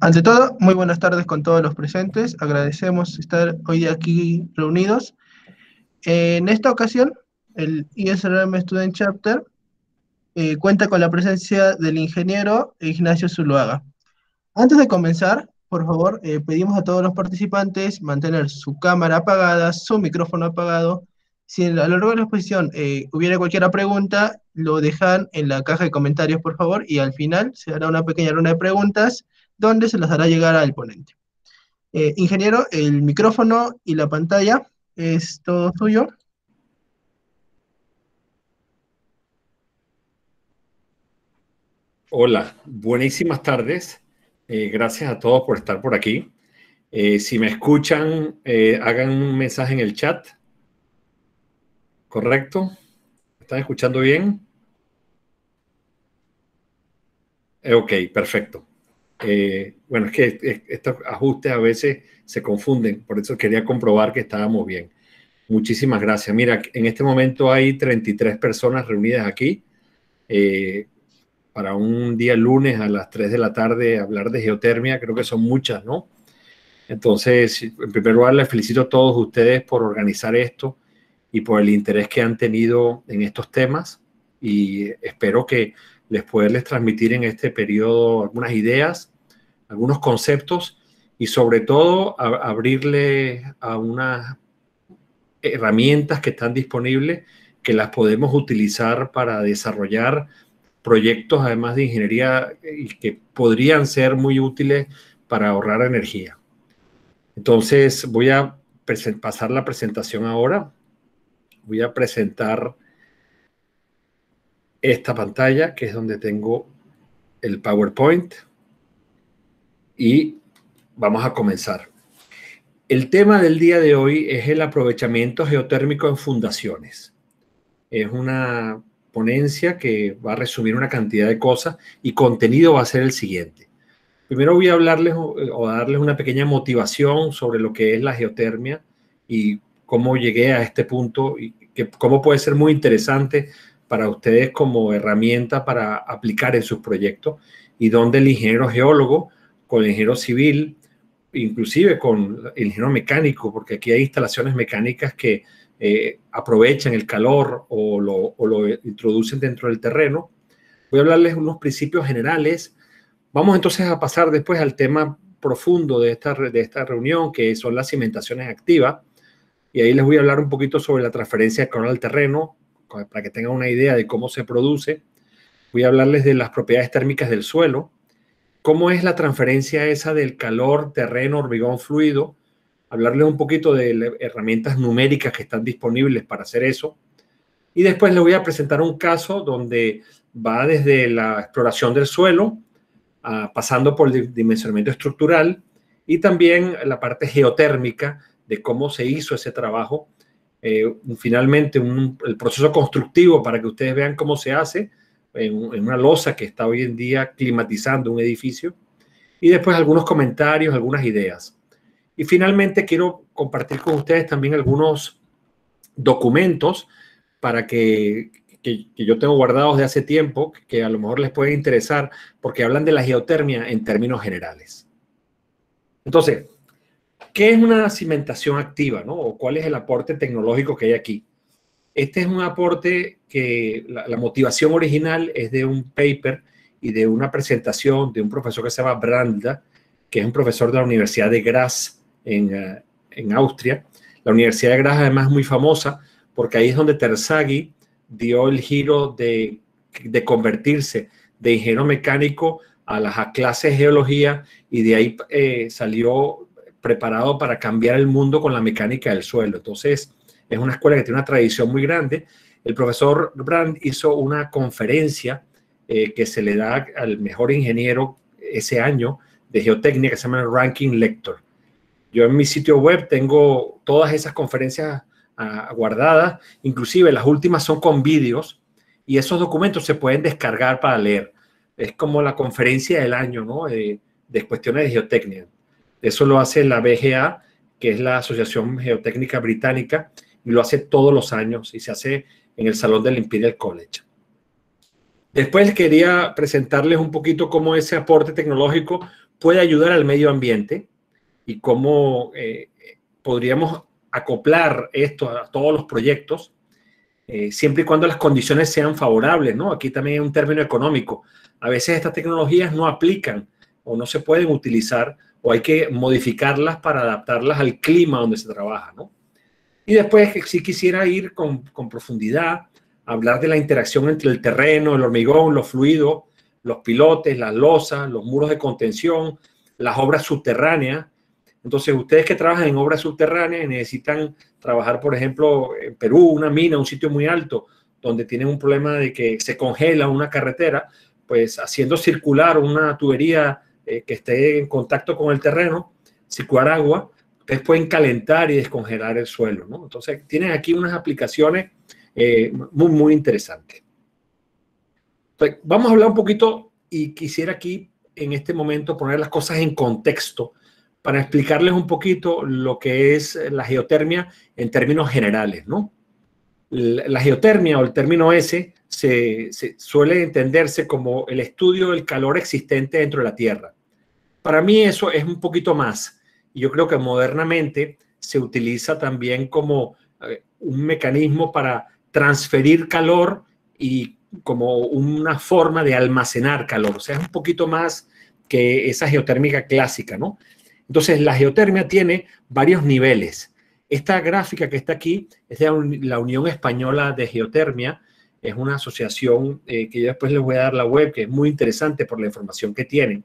Ante todo, muy buenas tardes con todos los presentes. Agradecemos estar hoy aquí reunidos. En esta ocasión, el ISRM Student Chapter eh, cuenta con la presencia del ingeniero Ignacio Zuluaga. Antes de comenzar, por favor, eh, pedimos a todos los participantes mantener su cámara apagada, su micrófono apagado. Si a lo largo de la exposición eh, hubiera cualquier pregunta, lo dejan en la caja de comentarios, por favor, y al final se hará una pequeña ronda de preguntas donde se las hará llegar al ponente. Eh, ingeniero, el micrófono y la pantalla es todo suyo. Hola, buenísimas tardes. Eh, gracias a todos por estar por aquí. Eh, si me escuchan, hagan un mensaje en el chat. ¿Correcto? ¿Están escuchando bien? ok, perfecto. Eh, bueno, es que estos ajustes a veces se confunden, por eso quería comprobar que estábamos bien. Muchísimas gracias. Mira, en este momento hay 33 personas reunidas aquí eh, para un día lunes a las 3 de la tarde hablar de geotermia. Creo que son muchas, ¿no? Entonces, en primer lugar, les felicito a todos ustedes por organizar esto y por el interés que han tenido en estos temas y espero que les poderles transmitir en este periodo algunas ideas algunos conceptos y sobre todo abrirle a unas herramientas que están disponibles que las podemos utilizar para desarrollar proyectos además de ingeniería y que podrían ser muy útiles para ahorrar energía. Entonces voy a pasar la presentación ahora. Voy a presentar esta pantalla que es donde tengo el PowerPoint y vamos a comenzar. El tema del día de hoy es el aprovechamiento geotérmico en fundaciones. Es una ponencia que va a resumir una cantidad de cosas y contenido va a ser el siguiente. Primero voy a hablarles o eh, darles una pequeña motivación sobre lo que es la geotermia y cómo llegué a este punto y que, cómo puede ser muy interesante para ustedes como herramienta para aplicar en sus proyectos y donde el ingeniero geólogo con el ingeniero civil, inclusive con el ingeniero mecánico, porque aquí hay instalaciones mecánicas que eh, aprovechan el calor o lo, introducen dentro del terreno. Voy a hablarles unos principios generales. Vamos entonces a pasar después al tema profundo de esta, de esta reunión, que son las cimentaciones activas. Y ahí les voy a hablar un poquito sobre la transferencia de calor al terreno, para que tengan una idea de cómo se produce. Voy a hablarles de las propiedades térmicas del suelo, ¿Cómo es la transferencia esa del calor, terreno, hormigón fluido? Hablarles un poquito de herramientas numéricas que están disponibles para hacer eso. Y después le voy a presentar un caso donde va desde la exploración del suelo, ah, pasando por el dimensionamiento estructural y también la parte geotérmica de cómo se hizo ese trabajo. Eh, finalmente, el proceso constructivo para que ustedes vean cómo se hace en, una losa que está hoy en día climatizando un edificio. Y después algunos comentarios, algunas ideas. Y finalmente quiero compartir con ustedes también algunos documentos para que, yo tengo guardados de hace tiempo, que a lo mejor les pueden interesar, porque hablan de la geotermia en términos generales. Entonces, ¿qué es una cimentación activa? ¿no? ¿O cuál es el aporte tecnológico que hay aquí? Este es un aporte que la, motivación original es de un paper y de una presentación de un profesor que se llama Branda, que es un profesor de la Universidad de Graz en, eh, Austria. La Universidad de Graz además es muy famosa porque ahí es donde Terzaghi dio el giro de, convertirse de ingeniero mecánico a las clases de geología y de ahí eh, salió preparado para cambiar el mundo con la mecánica del suelo. Entonces, es una escuela que tiene una tradición muy grande. El profesor Brand hizo una conferencia eh, que se le da al mejor ingeniero ese año de geotecnia que se llama Ranking Lector. Yo en mi sitio web tengo todas esas conferencias ah, guardadas, inclusive las últimas son con vídeos y esos documentos se pueden descargar para leer. Es como la conferencia del año, ¿no? de cuestiones de geotecnia. Eso lo hace la BGA, que es la Asociación Geotécnica Británica, y lo hace todos los años y se hace en el Salón del Imperial College. Después quería presentarles un poquito cómo ese aporte tecnológico puede ayudar al medio ambiente y cómo eh, podríamos acoplar esto a todos los proyectos, eh, siempre y cuando las condiciones sean favorables, ¿no? Aquí también hay un término económico. A veces estas tecnologías no aplican o no se pueden utilizar o hay que modificarlas para adaptarlas al clima donde se trabaja, ¿no? Y después, si quisiera ir con, profundidad, hablar de la interacción entre el terreno, el hormigón, los fluidos, los pilotes, las losas, los muros de contención, las obras subterráneas. Entonces, ustedes que trabajan en obras subterráneas necesitan trabajar, por ejemplo, en Perú, una mina, un sitio muy alto, donde tienen un problema de que se congela una carretera, pues haciendo circular una tubería eh, que esté en contacto con el terreno, circular agua, Ustedes pueden calentar y descongelar el suelo, ¿no? Entonces, tienen aquí unas aplicaciones eh, muy, muy interesantes. vamos a hablar un poquito y quisiera aquí, en este momento, poner las cosas en contexto para explicarles un poquito lo que es la geotermia en términos generales, ¿no? La geotermia o el término S se, suele entenderse como el estudio del calor existente dentro de la Tierra. Para mí eso es un poquito más. Y yo creo que modernamente se utiliza también como eh, un mecanismo para transferir calor y como una forma de almacenar calor. O sea, es un poquito más que esa geotérmica clásica, ¿no? Entonces, la geotermia tiene varios niveles. Esta gráfica que está aquí es de la Unión Española de Geotermia. Es una asociación eh, que yo después les voy a dar la web, que es muy interesante por la información que tienen.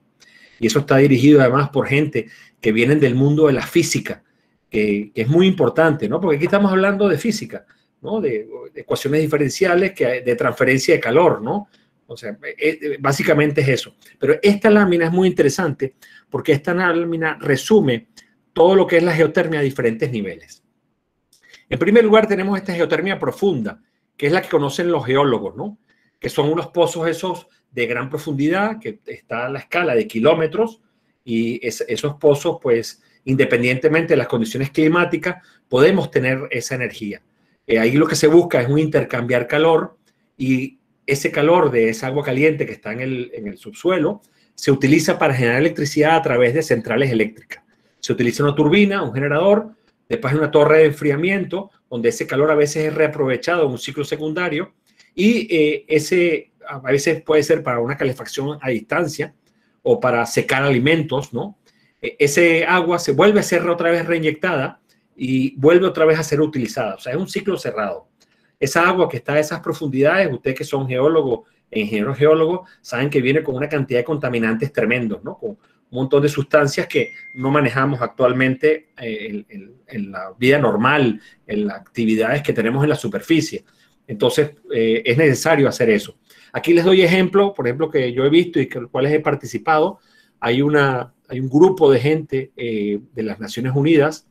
Y eso está dirigido además por gente que vienen del mundo de la física, que, es muy importante, ¿no? Porque aquí estamos hablando de física, ¿no? De, ecuaciones diferenciales, de transferencia de calor, ¿no? O sea, eh, eh, básicamente es eso. Pero esta lámina es muy interesante porque esta lámina resume todo lo que es la geotermia a diferentes niveles. En primer lugar, tenemos esta geotermia profunda, que es la que conocen los geólogos, ¿no? Que son unos pozos esos de gran profundidad, que está a la escala de kilómetros, y esos pozos, pues, independientemente de las condiciones climáticas, podemos tener esa energía. Eh, ahí lo que se busca es un intercambiar calor y ese calor de esa agua caliente que está en el, subsuelo se utiliza para generar electricidad a través de centrales eléctricas. Se utiliza una turbina, un generador, después una torre de enfriamiento, donde ese calor a veces es reaprovechado en un ciclo secundario y eh, ese, a veces puede ser para una calefacción a distancia o para secar alimentos, ¿no? E, ese agua se vuelve a ser otra vez reinyectada y vuelve otra vez a ser utilizada. O sea, es un ciclo cerrado. Esa agua que está a esas profundidades, ustedes que son geólogos e ingenieros geólogos, saben que viene con una cantidad de contaminantes tremendos, ¿no? Con un montón de sustancias que no manejamos actualmente eh, en, la vida normal, en las actividades que tenemos en la superficie. Entonces, eh, es necesario hacer eso. Aquí les doy ejemplo, por ejemplo, que yo he visto y con los cuales he participado. Hay, una, un grupo de gente eh, de las Naciones Unidas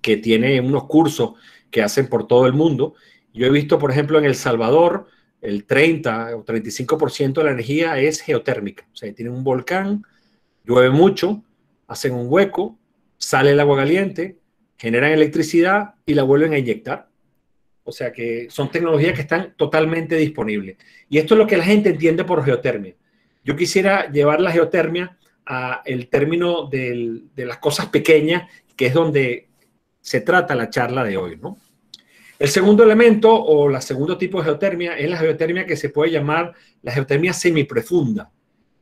que tiene unos cursos que hacen por todo el mundo. Yo he visto, por ejemplo, en El Salvador, el 30 o 35% de la energía es geotérmica. O sea, tienen un volcán, llueve mucho, hacen un hueco, sale el agua caliente, generan electricidad y la vuelven a inyectar. O sea que son tecnologías que están totalmente disponibles. Y esto es lo que la gente entiende por geotermia. Yo quisiera llevar la geotermia a el término de las cosas pequeñas, que es donde se trata la charla de hoy, ¿no? El segundo elemento o el segundo tipo de geotermia es la geotermia que se puede llamar la geotermia semiprofunda,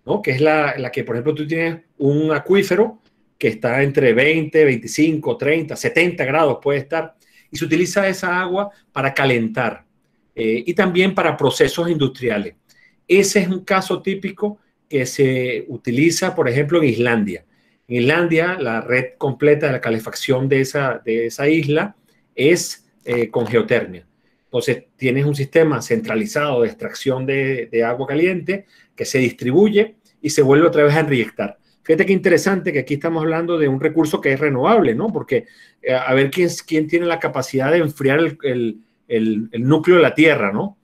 ¿no? que es la, la, que, por ejemplo, tú tienes un acuífero que está entre 20, 25, 30, 70 grados puede estar, y se utiliza esa agua para calentar eh, y también para procesos industriales. Ese es un caso típico que se utiliza, por ejemplo, en Islandia. En Islandia, la red completa de la calefacción de esa, de esa isla es eh, con geotermia. Entonces, tienes un sistema centralizado de extracción de, agua caliente que se distribuye y se vuelve otra vez a inyectar. Fíjate qué interesante que aquí estamos hablando de un recurso que es renovable, ¿no? Porque eh, a ver quién, tiene la capacidad de enfriar el, núcleo de la Tierra, ¿no?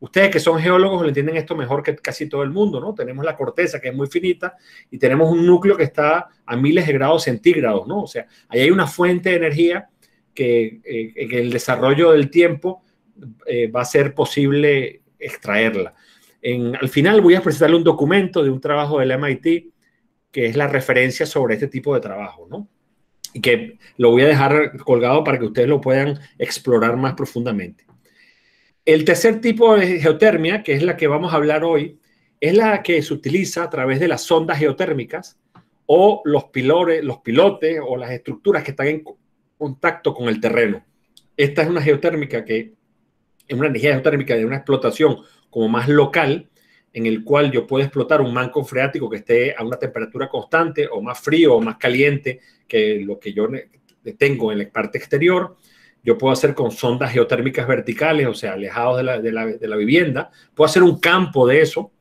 Ustedes que son geólogos lo entienden esto mejor que casi todo el mundo, ¿no? Tenemos la corteza que es muy finita y tenemos un núcleo que está a miles de grados centígrados, ¿no? O sea, ahí hay una fuente de energía que eh, en el desarrollo del tiempo eh, va a ser posible extraerla. al final voy a presentarle un documento de un trabajo del MIT que es la referencia sobre este tipo de trabajo, ¿no? Y que lo voy a dejar colgado para que ustedes lo puedan explorar más profundamente. El tercer tipo de geotermia, que es la que vamos a hablar hoy, es la que se utiliza a través de las sondas geotérmicas o los, pilores, los pilotes o las estructuras que están en contacto con el terreno. Esta es una geotérmica que es una energía geotérmica de una explotación como más local, en el cual yo puedo explotar un manco freático que esté a una temperatura constante o más frío o más caliente que lo que yo tengo en la parte exterior. Yo puedo hacer con sondas geotérmicas verticales, o sea, alejados de la, vivienda. Puedo hacer un campo de eso.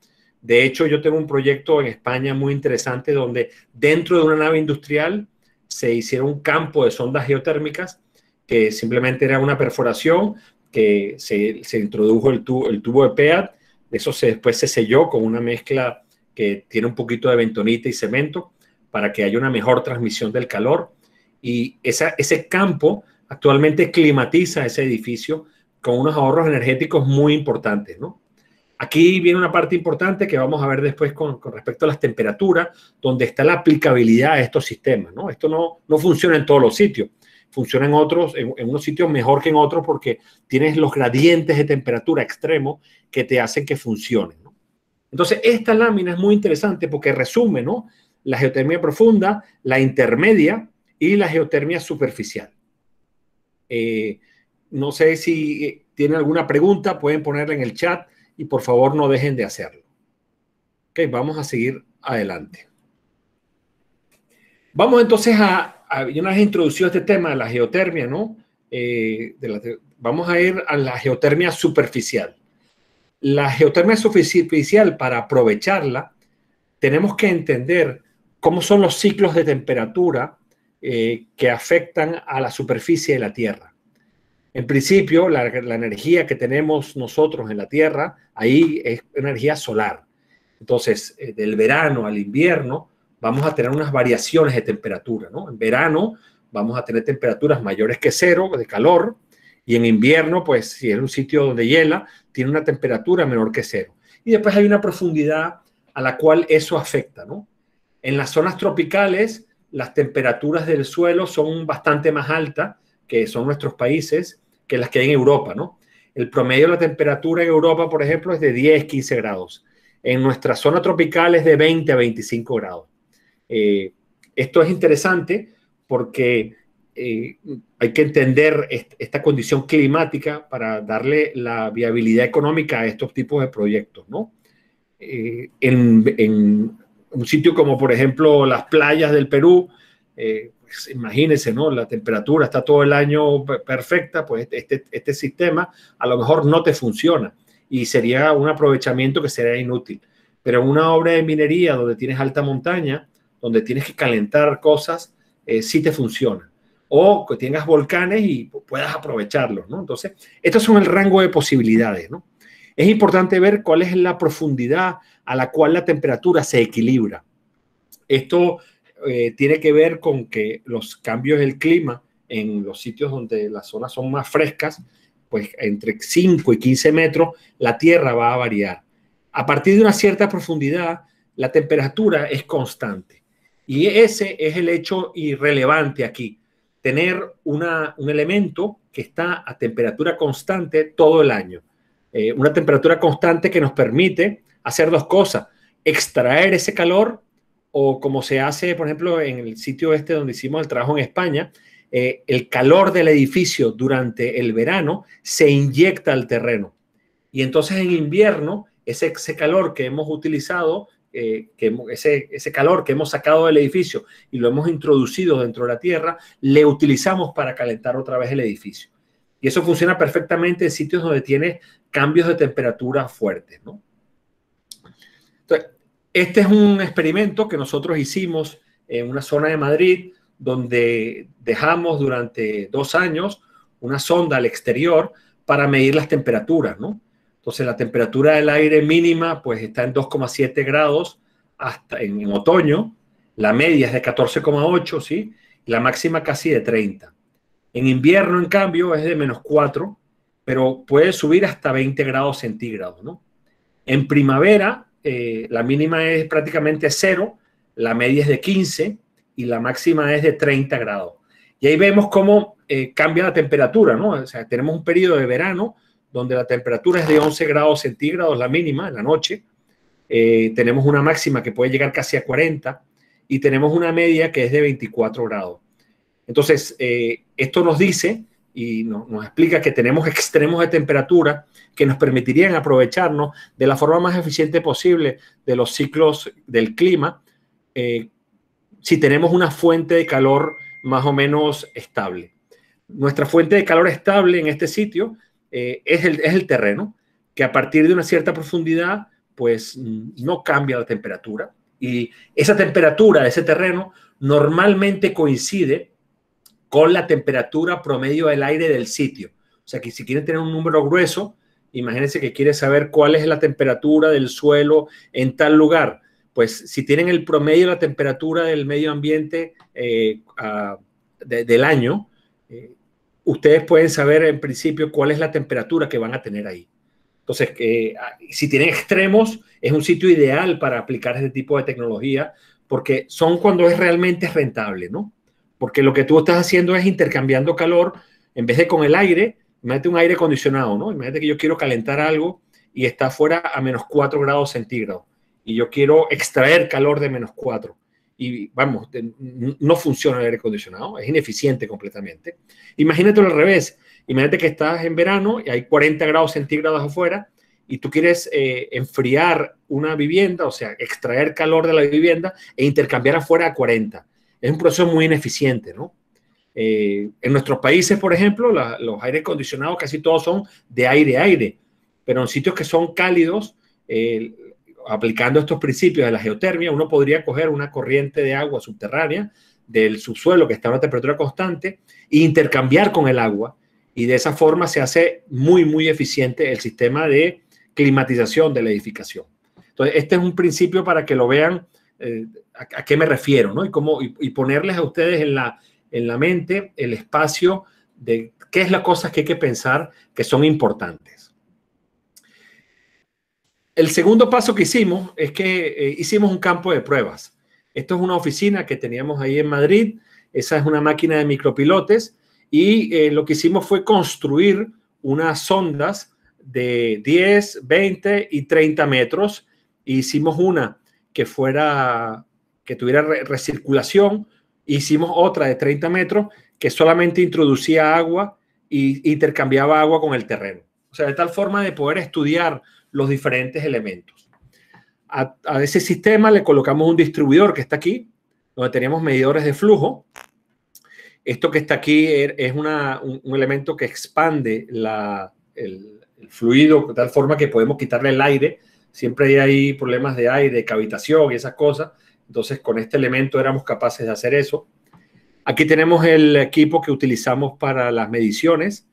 De hecho, yo tengo un proyecto en España muy interesante donde dentro de una nave industrial se hiciera un campo de sondas geotérmicas que simplemente era una perforación que se, introdujo el tubo, el tubo de PEAT eso se, después se selló con una mezcla que tiene un poquito de bentonita y cemento para que haya una mejor transmisión del calor. Y ese campo actualmente climatiza ese edificio con unos ahorros energéticos muy importantes, ¿no? Aquí viene una parte importante que vamos a ver después con, con, respecto a las temperaturas, donde está la aplicabilidad de estos sistemas, ¿no? Esto no, no funciona en todos los sitios funciona en otros, en, unos sitios mejor que en otros porque tienes los gradientes de temperatura extremo que te hacen que funcione. Entonces, esta lámina es muy interesante porque resume ¿no? la geotermia profunda, la intermedia y la geotermia superficial. Eh, no sé si eh, tienen alguna pregunta, pueden ponerla en el chat y por favor no dejen de hacerlo. Ok, vamos a seguir adelante. Vamos entonces a una vez introducido este tema de la geotermia, ¿no? Eh, vamos a ir a la geotermia superficial. La geotermia superficial, para aprovecharla, tenemos que entender cómo son los ciclos de temperatura eh, que afectan a la superficie de la Tierra. En principio, la, energía que tenemos nosotros en la Tierra, ahí es energía solar. Entonces, eh, del verano al invierno, vamos a tener unas variaciones de temperatura, ¿no? En verano vamos a tener temperaturas mayores que cero de calor y en invierno, pues si es un sitio donde hiela, tiene una temperatura menor que cero. Y después hay una profundidad a la cual eso afecta, ¿no? En las zonas tropicales, las temperaturas del suelo son bastante más altas, que son nuestros países, que las que hay en Europa, ¿no? El promedio de la temperatura en Europa, por ejemplo, es de 10, 15 grados. En nuestra zona tropical es de 20 a 25 grados. Eh, esto es interesante porque eh, hay que entender esta condición climática para darle la viabilidad económica a estos tipos de proyectos, ¿no? Eh, en, un sitio como, por ejemplo, las playas del Perú, pues, imagínense, ¿no? La temperatura está todo el año perfecta, pues este, este sistema a lo mejor no te funciona y sería un aprovechamiento que sería inútil. Pero en una obra de minería donde tienes alta montaña, donde tienes que calentar cosas, si eh, sí te funciona. O que tengas volcanes y puedas aprovecharlos, ¿no? Entonces, estos son el rango de posibilidades, ¿no? Es importante ver cuál es la profundidad a la cual la temperatura se equilibra. Esto eh, tiene que ver con que los cambios del clima en los sitios donde las zonas son más frescas, pues entre 5 y 15 metros, la Tierra va a variar. A partir de una cierta profundidad, la temperatura es constante. Y ese es el hecho irrelevante aquí, tener un elemento que está a temperatura constante todo el año. Eh, una temperatura constante que nos permite hacer dos cosas, extraer ese calor o como se hace, por ejemplo, en el sitio este donde hicimos el trabajo en España, eh, el calor del edificio durante el verano se inyecta al terreno. Y entonces en invierno, ese, ese calor que hemos utilizado eh, que ese, calor que hemos sacado del edificio y lo hemos introducido dentro de la tierra, le utilizamos para calentar otra vez el edificio. Y eso funciona perfectamente en sitios donde tiene cambios de temperatura fuertes, ¿no? este es un experimento que nosotros hicimos en una zona de Madrid donde dejamos durante dos años una sonda al exterior para medir las temperaturas, ¿no? Entonces la temperatura del aire mínima pues está en 2,7 grados hasta en, otoño, la media es de 14,8, ¿sí? La máxima casi de 30. En invierno, en cambio, es de menos 4, pero puede subir hasta 20 grados centígrados, ¿no? En primavera, eh, la mínima es prácticamente 0, la media es de 15 y la máxima es de 30 grados. Y ahí vemos cómo eh, cambia la temperatura, ¿no? O sea, tenemos un periodo de verano donde la temperatura es de 11 grados centígrados, la mínima, en la noche. Eh, tenemos una máxima que puede llegar casi a 40 y tenemos una media que es de 24 grados. Entonces, eh, esto nos dice y nos explica que tenemos extremos de temperatura que nos permitirían aprovecharnos de la forma más eficiente posible de los ciclos del clima eh, si tenemos una fuente de calor más o menos estable. Nuestra fuente de calor estable en este sitio eh, es, el, terreno que a partir de una cierta profundidad, pues mm, no cambia la temperatura. Y esa temperatura de ese terreno normalmente coincide con la temperatura promedio del aire del sitio. O sea que si quieren tener un número grueso, imagínense que quieren saber cuál es la temperatura del suelo en tal lugar. Pues si tienen el promedio de la temperatura del medio ambiente eh, del año, ustedes pueden saber en principio cuál es la temperatura que van a tener ahí. Entonces, eh, ah, si tienen extremos, es un sitio ideal para aplicar este tipo de tecnología porque son cuando es realmente rentable, ¿no? Porque lo que tú estás haciendo es intercambiando calor en vez de con el aire, imagínate un aire acondicionado, ¿no? Imagínate que yo quiero calentar algo y está fuera a menos 4 grados centígrados y yo quiero extraer calor de menos 4 y vamos, no funciona el aire acondicionado, es ineficiente completamente. Imagínate al revés, imagínate que estás en verano y hay 40 grados centígrados afuera y tú quieres eh, enfriar una vivienda, o sea, extraer calor de la vivienda e intercambiar afuera a 40. Es un proceso muy ineficiente, ¿no? Eh, en nuestros países, por ejemplo, los aire acondicionados casi todos son de aire-aire, pero en sitios que son cálidos, eh, aplicando estos principios de la geotermia, uno podría coger una corriente de agua subterránea del subsuelo que está a una temperatura constante e intercambiar con el agua. Y de esa forma se hace muy, muy eficiente el sistema de climatización de la edificación. Entonces, este es un principio para que lo vean eh, a, qué me refiero, ¿no? Y, cómo, ponerles a ustedes en la, en la mente el espacio de qué es la cosa que hay que pensar que son importantes. El segundo paso que hicimos es que eh, hicimos un campo de pruebas. Esto es una oficina que teníamos ahí en Madrid. Esa es una máquina de micropilotes. Y eh, lo que hicimos fue construir unas sondas de 10, 20 y 30 metros. E hicimos una que fuera, que tuviera recirculación. E hicimos otra de 30 metros que solamente introducía agua e intercambiaba agua con el terreno. O sea, de tal forma de poder estudiar los diferentes elementos. A, ese sistema le colocamos un distribuidor que está aquí, donde teníamos medidores de flujo. Esto que está aquí er, es una, un, elemento que expande la, el, el, fluido de tal forma que podemos quitarle el aire. Siempre hay problemas de aire, de cavitación y esas cosas. Entonces, con este elemento éramos capaces de hacer eso. Aquí tenemos el equipo que utilizamos para las mediciones,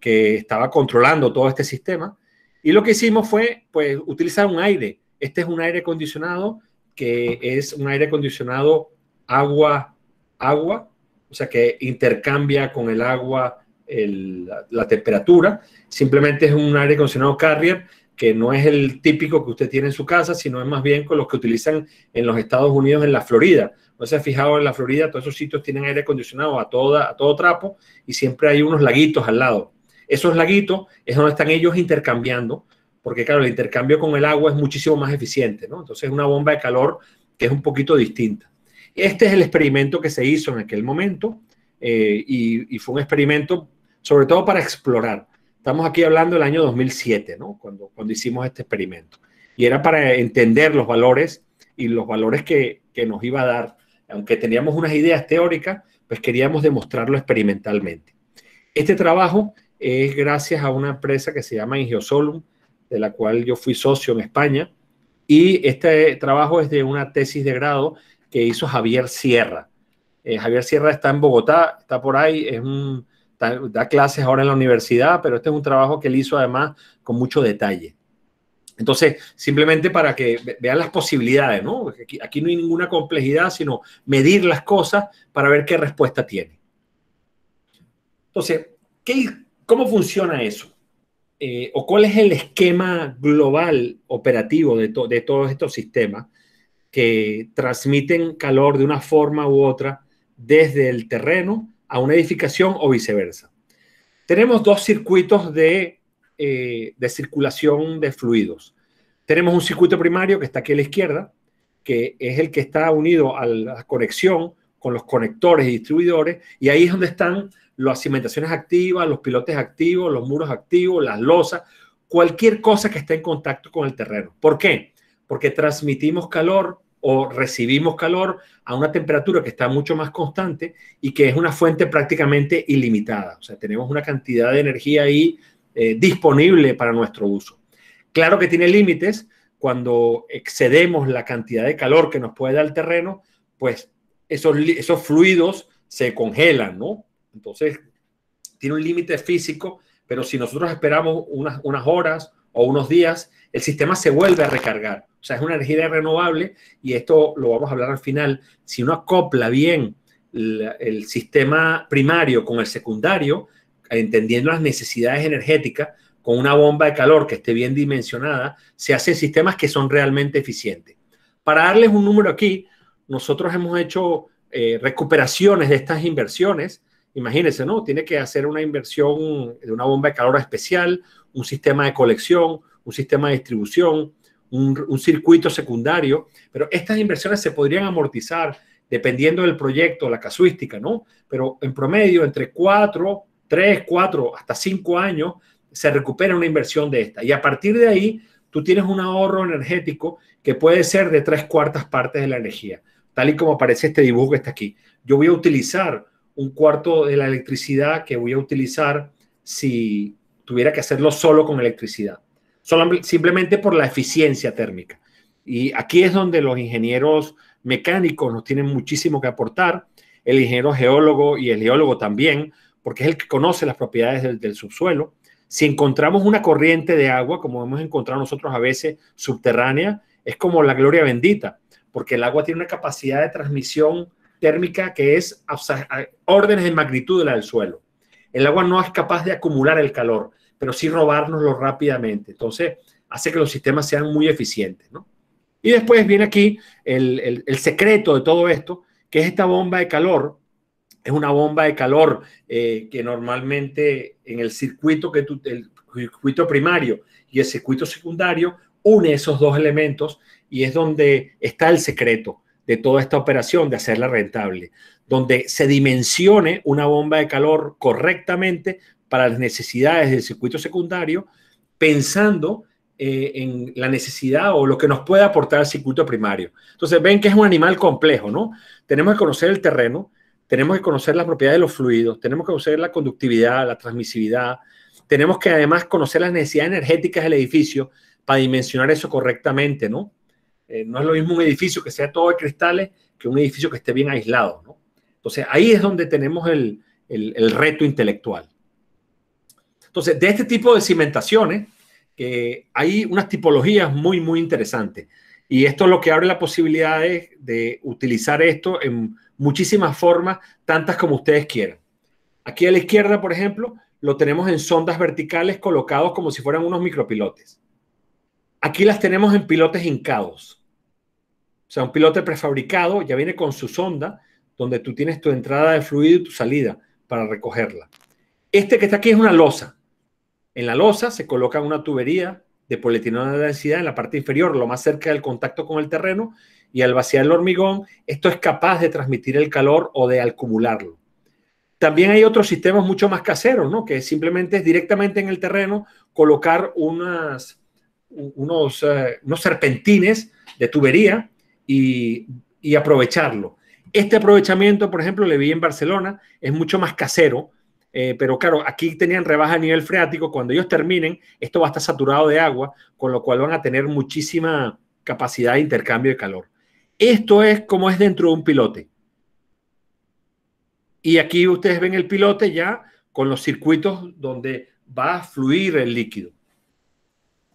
que estaba controlando todo este sistema. Y lo que hicimos fue, pues, utilizar un aire. Este es un aire acondicionado que es un aire acondicionado agua-agua, o sea, que intercambia con el agua la, temperatura. Simplemente es un aire acondicionado carrier que no es el típico que usted tiene en su casa, sino es más bien con los que utilizan en los Estados Unidos, en la Florida. No se ha fijado en la Florida, todos esos sitios tienen aire acondicionado a, toda, a todo trapo y siempre hay unos laguitos al lado. Esos laguitos es donde están ellos intercambiando, porque claro, el intercambio con el agua es muchísimo más eficiente, ¿no? Entonces es una bomba de calor que es un poquito distinta. Este es el experimento que se hizo en aquel momento eh, y, fue un experimento sobre todo para explorar. Estamos aquí hablando del año 2007, ¿no? Cuando, cuando hicimos este experimento. Y era para entender los valores y los valores que, que nos iba a dar. Aunque teníamos unas ideas teóricas, pues queríamos demostrarlo experimentalmente. Este trabajo es gracias a una empresa que se llama Ingeosolum, de la cual yo fui socio en España. Y este trabajo es de una tesis de grado que hizo Javier Sierra. Eh, Javier Sierra está en Bogotá, está por ahí, es da, clases ahora en la universidad, pero este es un trabajo que él hizo además con mucho detalle. Entonces, simplemente para que vean las posibilidades, ¿no? Aquí, aquí no hay ninguna complejidad, sino medir las cosas para ver qué respuesta tiene. Entonces, ¿qué, ¿Cómo funciona eso? Eh, ¿O cuál es el esquema global operativo de, todos estos sistemas que transmiten calor de una forma u otra desde el terreno a una edificación o viceversa? Tenemos dos circuitos de, eh, de circulación de fluidos. Tenemos un circuito primario que está aquí a la izquierda, que es el que está unido a la conexión con los conectores y distribuidores, y ahí es donde están las cimentaciones activas, los pilotes activos, los muros activos, las losas, cualquier cosa que esté en contacto con el terreno. ¿Por qué? Porque transmitimos calor o recibimos calor a una temperatura que está mucho más constante y que es una fuente prácticamente ilimitada. O sea, tenemos una cantidad de energía ahí eh, disponible para nuestro uso. Claro que tiene límites. Cuando excedemos la cantidad de calor que nos puede dar el terreno, pues esos, esos fluidos se congelan, ¿no? Entonces, tiene un límite físico, pero si nosotros esperamos unas, horas o unos días, el sistema se vuelve a recargar. O sea, es una energía renovable y esto lo vamos a hablar al final. Si uno acopla bien el, sistema primario con el secundario, entendiendo las necesidades energéticas, con una bomba de calor que esté bien dimensionada, se hacen sistemas que son realmente eficientes. Para darles un número aquí, nosotros hemos hecho eh, recuperaciones de estas inversiones imagínense, ¿no? Tiene que hacer una inversión de una bomba de calor especial, un sistema de colección, un sistema de distribución, un, circuito secundario, pero estas inversiones se podrían amortizar dependiendo del proyecto, la casuística, ¿no? Pero en promedio, entre cuatro, tres, cuatro, hasta cinco años, se recupera una inversión de esta. Y a partir de ahí, tú tienes un ahorro energético que puede ser de tres cuartas partes de la energía, tal y como aparece este dibujo que está aquí. Yo voy a utilizar un cuarto de la electricidad que voy a utilizar si tuviera que hacerlo solo con electricidad, solo, simplemente por la eficiencia térmica. Y aquí es donde los ingenieros mecánicos nos tienen muchísimo que aportar, el ingeniero geólogo y el geólogo también, porque es el que conoce las propiedades del, del subsuelo. Si encontramos una corriente de agua, como hemos encontrado nosotros a veces subterránea, es como la gloria bendita, porque el agua tiene una capacidad de transmisión térmica que es órdenes de magnitud de la del suelo. El agua no es capaz de acumular el calor, pero sí robárnoslo rápidamente. Entonces, hace que los sistemas sean muy eficientes. ¿no? Y después viene aquí el, secreto de todo esto, que es esta bomba de calor. Es una bomba de calor eh, que normalmente en el circuito, que el circuito primario y el circuito secundario une esos dos elementos y es donde está el secreto de toda esta operación, de hacerla rentable, donde se dimensione una bomba de calor correctamente para las necesidades del circuito secundario, pensando eh, en la necesidad o lo que nos puede aportar el circuito primario. Entonces, ven que es un animal complejo, ¿no? Tenemos que conocer el terreno, tenemos que conocer las propiedades de los fluidos, tenemos que conocer la conductividad, la transmisividad, tenemos que además conocer las necesidades energéticas del edificio para dimensionar eso correctamente, ¿no? Eh, no es lo mismo un edificio que sea todo de cristales que un edificio que esté bien aislado, Entonces ahí es donde tenemos el, reto intelectual. Entonces, de este tipo de cimentaciones eh, hay unas tipologías muy, muy interesantes. Y esto es lo que abre la posibilidad de, de utilizar esto en muchísimas formas, tantas como ustedes quieran. Aquí a la izquierda, por ejemplo, lo tenemos en sondas verticales colocados como si fueran unos micropilotes. Aquí las tenemos en pilotes hincados. O sea, un pilote prefabricado ya viene con su sonda, donde tú tienes tu entrada de fluido y tu salida para recogerla. Este que está aquí es una losa. En la losa se coloca una tubería de polietileno de densidad en la parte inferior, lo más cerca del contacto con el terreno, y al vaciar el hormigón, esto es capaz de transmitir el calor o de acumularlo. También hay otros sistemas mucho más caseros, ¿no? que simplemente es directamente en el terreno colocar unas, unos, eh, unos serpentines de tubería y, aprovecharlo. Este aprovechamiento, por ejemplo, le vi en Barcelona, es mucho más casero, eh, pero claro, aquí tenían rebaja a nivel freático, cuando ellos terminen, esto va a estar saturado de agua, con lo cual van a tener muchísima capacidad de intercambio de calor. Esto es como es dentro de un pilote. Y aquí ustedes ven el pilote ya con los circuitos donde va a fluir el líquido.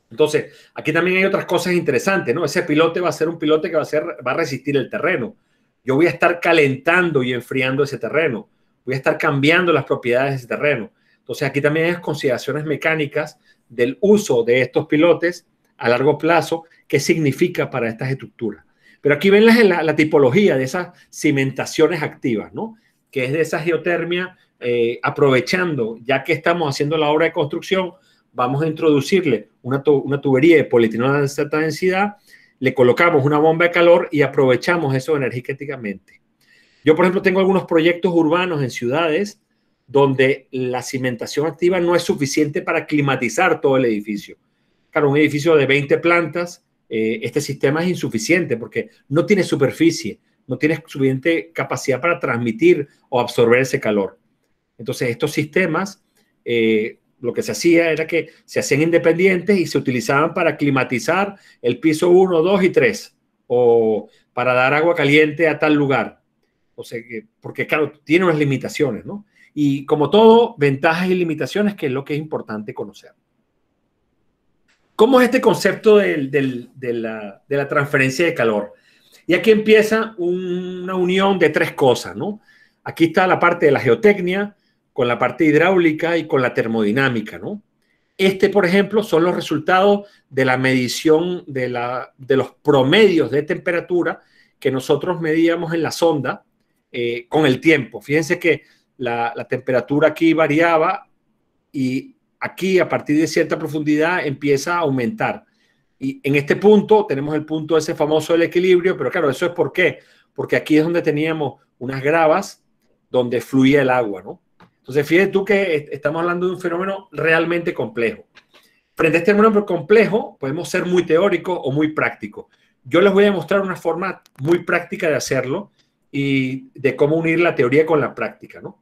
Entonces, aquí también hay otras cosas interesantes, ¿no? Ese pilote va a ser un pilote que va a, ser, va a resistir el terreno. Yo voy a estar calentando y enfriando ese terreno. Voy a estar cambiando las propiedades de ese terreno. Entonces, aquí también hay consideraciones mecánicas del uso de estos pilotes a largo plazo, qué significa para estas estructuras. Pero aquí ven la, tipología de esas cimentaciones activas, ¿no? Que es de esa geotermia eh, aprovechando, ya que estamos haciendo la obra de construcción, vamos a introducirle una, tubería de polietileno de cierta densidad, le colocamos una bomba de calor y aprovechamos eso energéticamente. Yo, por ejemplo, tengo algunos proyectos urbanos en ciudades donde la cimentación activa no es suficiente para climatizar todo el edificio. Claro, un edificio de 20 plantas, eh, este sistema es insuficiente porque no tiene superficie, no tiene suficiente capacidad para transmitir o absorber ese calor. Entonces, estos sistemas eh, lo que se hacía era que se hacían independientes y se utilizaban para climatizar el piso 1, 2 y 3, o para dar agua caliente a tal lugar. O sea, porque claro, tiene unas limitaciones, ¿no? Y como todo, ventajas y limitaciones, que es lo que es importante conocer. ¿Cómo es este concepto de, la, de, la, transferencia de calor? Y aquí empieza una unión de tres cosas, ¿no? Aquí está la parte de la geotecnia, con la parte hidráulica y con la termodinámica, ¿no? Este, por ejemplo, son los resultados de la medición de, la, de los promedios de temperatura que nosotros medíamos en la sonda eh, con el tiempo. Fíjense que la, la, temperatura aquí variaba y aquí a partir de cierta profundidad empieza a aumentar. Y en este punto tenemos el punto ese famoso del equilibrio, pero claro, eso es por qué. Porque aquí es donde teníamos unas gravas donde fluía el agua, ¿no? Entonces, fíjate tú que estamos hablando de un fenómeno realmente complejo. Frente a este fenómeno complejo, podemos ser muy teóricos o muy práctico. Yo les voy a mostrar una forma muy práctica de hacerlo y de cómo unir la teoría con la práctica. ¿no?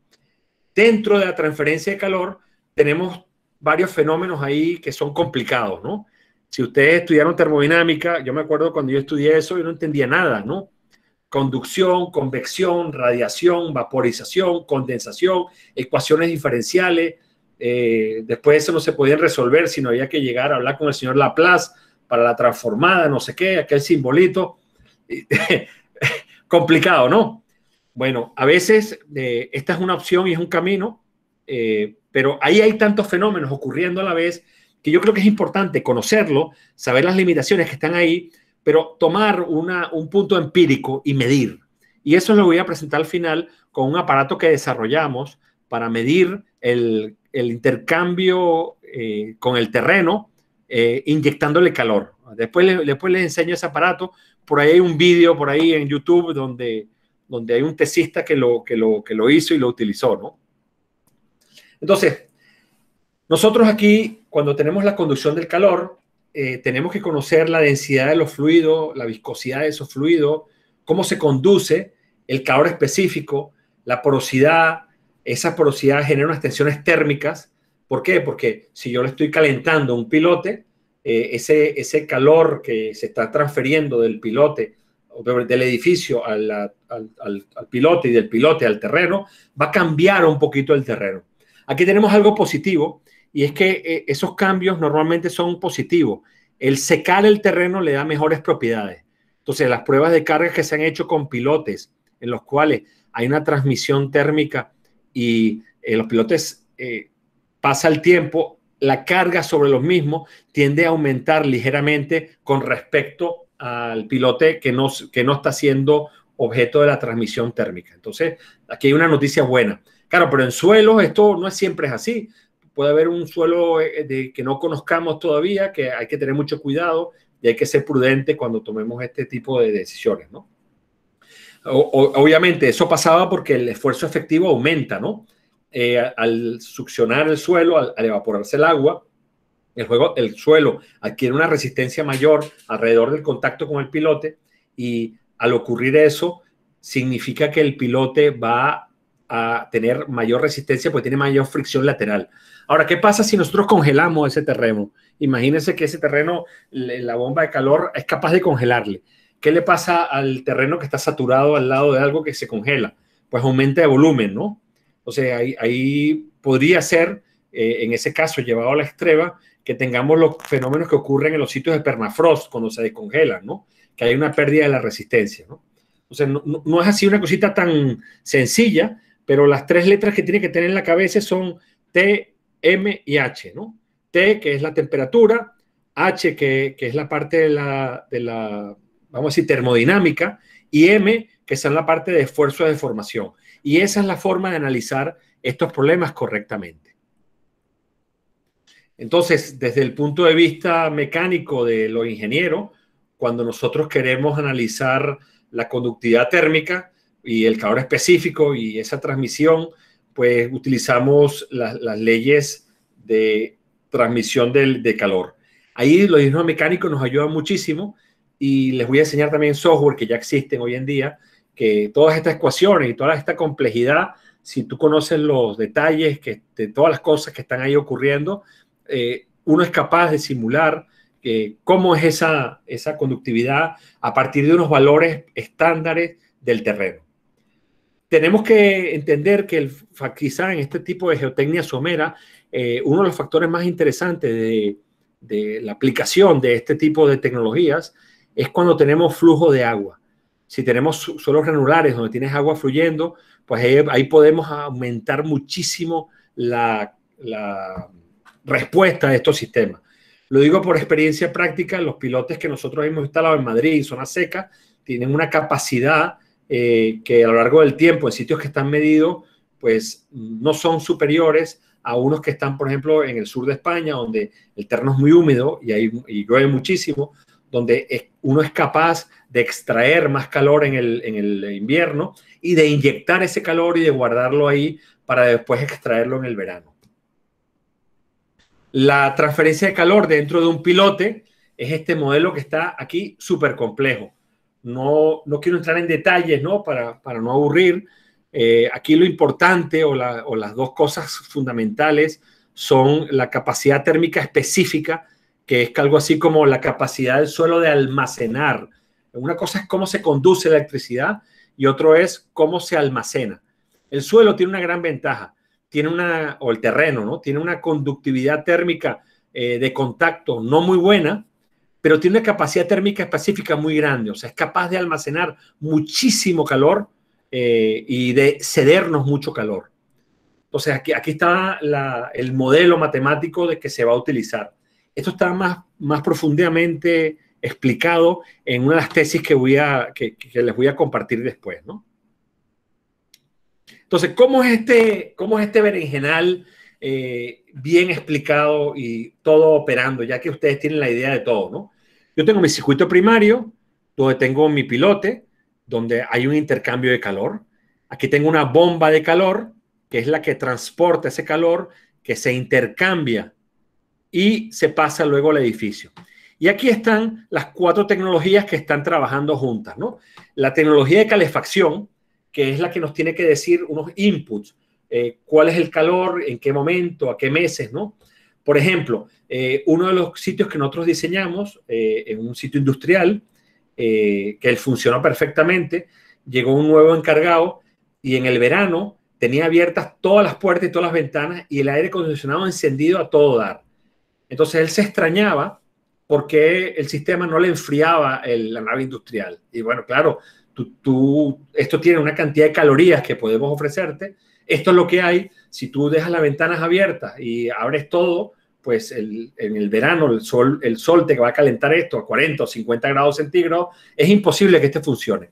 Dentro de la transferencia de calor tenemos varios fenómenos ahí que son complicados. ¿no? Si ustedes estudiaron termodinámica, yo me acuerdo cuando yo estudié eso, yo no entendía nada. ¿no? conducción, convección, radiación, vaporización, condensación, ecuaciones diferenciales. Eh, después eso no se podían resolver, sino había que llegar a hablar con el señor Laplace para la transformada, no sé qué, aquel simbolito. Complicado, ¿no? Bueno, a veces eh, esta es una opción y es un camino, eh, pero ahí hay tantos fenómenos ocurriendo a la vez que yo creo que es importante conocerlo, saber las limitaciones que están ahí pero tomar una, un punto empírico y medir. Y eso lo voy a presentar al final con un aparato que desarrollamos para medir el, el intercambio eh, con el terreno, eh, inyectándole calor. Después, después les enseño ese aparato. Por ahí hay un vídeo por ahí en YouTube donde, donde hay un tesista que lo, que, lo, que lo hizo y lo utilizó, ¿no? Entonces, nosotros aquí, cuando tenemos la conducción del calor, eh, tenemos que conocer la densidad de los fluidos, la viscosidad de esos fluidos, cómo se conduce, el calor específico, la porosidad. Esa porosidad genera unas tensiones térmicas. ¿Por qué? Porque si yo le estoy calentando un pilote, eh, ese, ese calor que se está transfiriendo del pilote del edificio al, al, al, pilote y del pilote al terreno, va a cambiar un poquito el terreno. Aquí tenemos algo positivo y es que eh, esos cambios normalmente son positivos. El secar el terreno le da mejores propiedades. Entonces, las pruebas de carga que se han hecho con pilotes, en los cuales hay una transmisión térmica y eh, los pilotes pasan eh, pasa el tiempo, la carga sobre los mismos tiende a aumentar ligeramente con respecto al pilote que no, que no está siendo objeto de la transmisión térmica. Entonces, aquí hay una noticia buena. Claro, pero en suelos esto no es siempre es así puede haber un suelo eh, eh, de, que no conozcamos todavía, que hay que tener mucho cuidado y hay que ser prudente cuando tomemos este tipo de decisiones, ¿no? obviamente, eso pasaba porque el esfuerzo efectivo aumenta, ¿no? Eh, al succionar el suelo, al, evaporarse el agua, el, juego, el suelo adquiere una resistencia mayor alrededor del contacto con el pilote y al ocurrir eso, significa que el pilote va a, a tener mayor resistencia porque tiene mayor fricción lateral. Ahora, ¿qué pasa si nosotros congelamos ese terreno? Imagínense que ese terreno, la bomba de calor es capaz de congelarle. ¿Qué le pasa al terreno que está saturado al lado de algo que se congela? Pues aumenta de volumen, ¿no? O sea, ahí, podría ser, eh, en ese caso llevado a la extrema, que tengamos los fenómenos que ocurren en los sitios de permafrost cuando se descongela, ¿no? Que hay una pérdida de la resistencia, ¿no? O sea, no es así una cosita tan sencilla, pero las tres letras que tiene que tener en la cabeza son T, M y H, ¿no? T, que es la temperatura, H, que, es la parte de la, de la, vamos a decir, termodinámica, y M, que es la parte de esfuerzo de deformación. Y esa es la forma de analizar estos problemas correctamente. Entonces, desde el punto de vista mecánico de los ingenieros, cuando nosotros queremos analizar la conductividad térmica, y el calor específico y esa transmisión, pues utilizamos las leyes de transmisión del, de calor. Ahí los ingenieros mecánicos nos ayudan muchísimo y les voy a enseñar también software que ya existen hoy en día, que todas estas ecuaciones y toda esta complejidad, si tú conoces los detalles que, de todas las cosas que están ahí ocurriendo, eh, uno es capaz de simular eh, cómo es esa, esa conductividad a partir de unos valores estándares del terreno tenemos que entender que el, quizá en este tipo de geotecnia somera, eh, uno de los factores más interesantes de, la aplicación de este tipo de tecnologías es cuando tenemos flujo de agua. Si tenemos suelos granulares donde tienes agua fluyendo, pues ahí, podemos aumentar muchísimo la, la respuesta de estos sistemas. Lo digo por experiencia práctica, los pilotes que nosotros hemos instalado en Madrid, zona seca, tienen una capacidad eh, que a lo largo del tiempo en sitios que están medidos, pues no son superiores a unos que están, por ejemplo, en el sur de España, donde el terreno es muy húmedo y, hay, llueve muchísimo, donde uno es capaz de extraer más calor en el, invierno y de inyectar ese calor y de guardarlo ahí para después extraerlo en el verano. La transferencia de calor dentro de un pilote es este modelo que está aquí súper complejo no, quiero entrar en detalles, ¿no? Para, no aburrir. Eh, aquí lo importante o, las dos cosas fundamentales son la capacidad térmica específica, que es algo así como la capacidad del suelo de almacenar. Una cosa es cómo se conduce la electricidad y otro es cómo se almacena. El suelo tiene una gran ventaja, tiene una, o el terreno, ¿no? Tiene una conductividad térmica eh, de contacto no muy buena, pero tiene una capacidad térmica específica muy grande, o sea, es capaz de almacenar muchísimo calor eh, y de cedernos mucho calor. Entonces, aquí, aquí está el modelo matemático de que se va a utilizar. Esto está más, más profundamente explicado en una de las tesis que, voy a, les voy a compartir después, ¿no? Entonces, ¿cómo es este, este berenjenal eh, bien explicado y todo operando? Ya que ustedes tienen la idea de todo, ¿no? Yo tengo mi circuito primario, donde tengo mi pilote, donde hay un intercambio de calor. Aquí tengo una bomba de calor, que es la que transporta ese calor, que se intercambia y se pasa luego al edificio. Y aquí están las cuatro tecnologías que están trabajando juntas, ¿no? La tecnología de calefacción, que es la que nos tiene que decir unos inputs, eh, cuál es el calor, en qué momento, a qué meses, ¿no? Por ejemplo, eh, uno de los sitios que nosotros diseñamos eh, en un sitio industrial, eh, que él funcionó perfectamente, llegó un nuevo encargado y en el verano tenía abiertas todas las puertas y todas las ventanas y el aire acondicionado encendido a todo dar. Entonces él se extrañaba porque el sistema no le enfriaba la nave industrial. Y bueno, claro, esto tiene una cantidad de calorías que podemos ofrecerte esto es lo que hay. Si tú dejas las ventanas abiertas y abres todo, pues en el verano el sol, el sol te va a calentar esto a 40 o 50 grados centígrados. Es imposible que este funcione.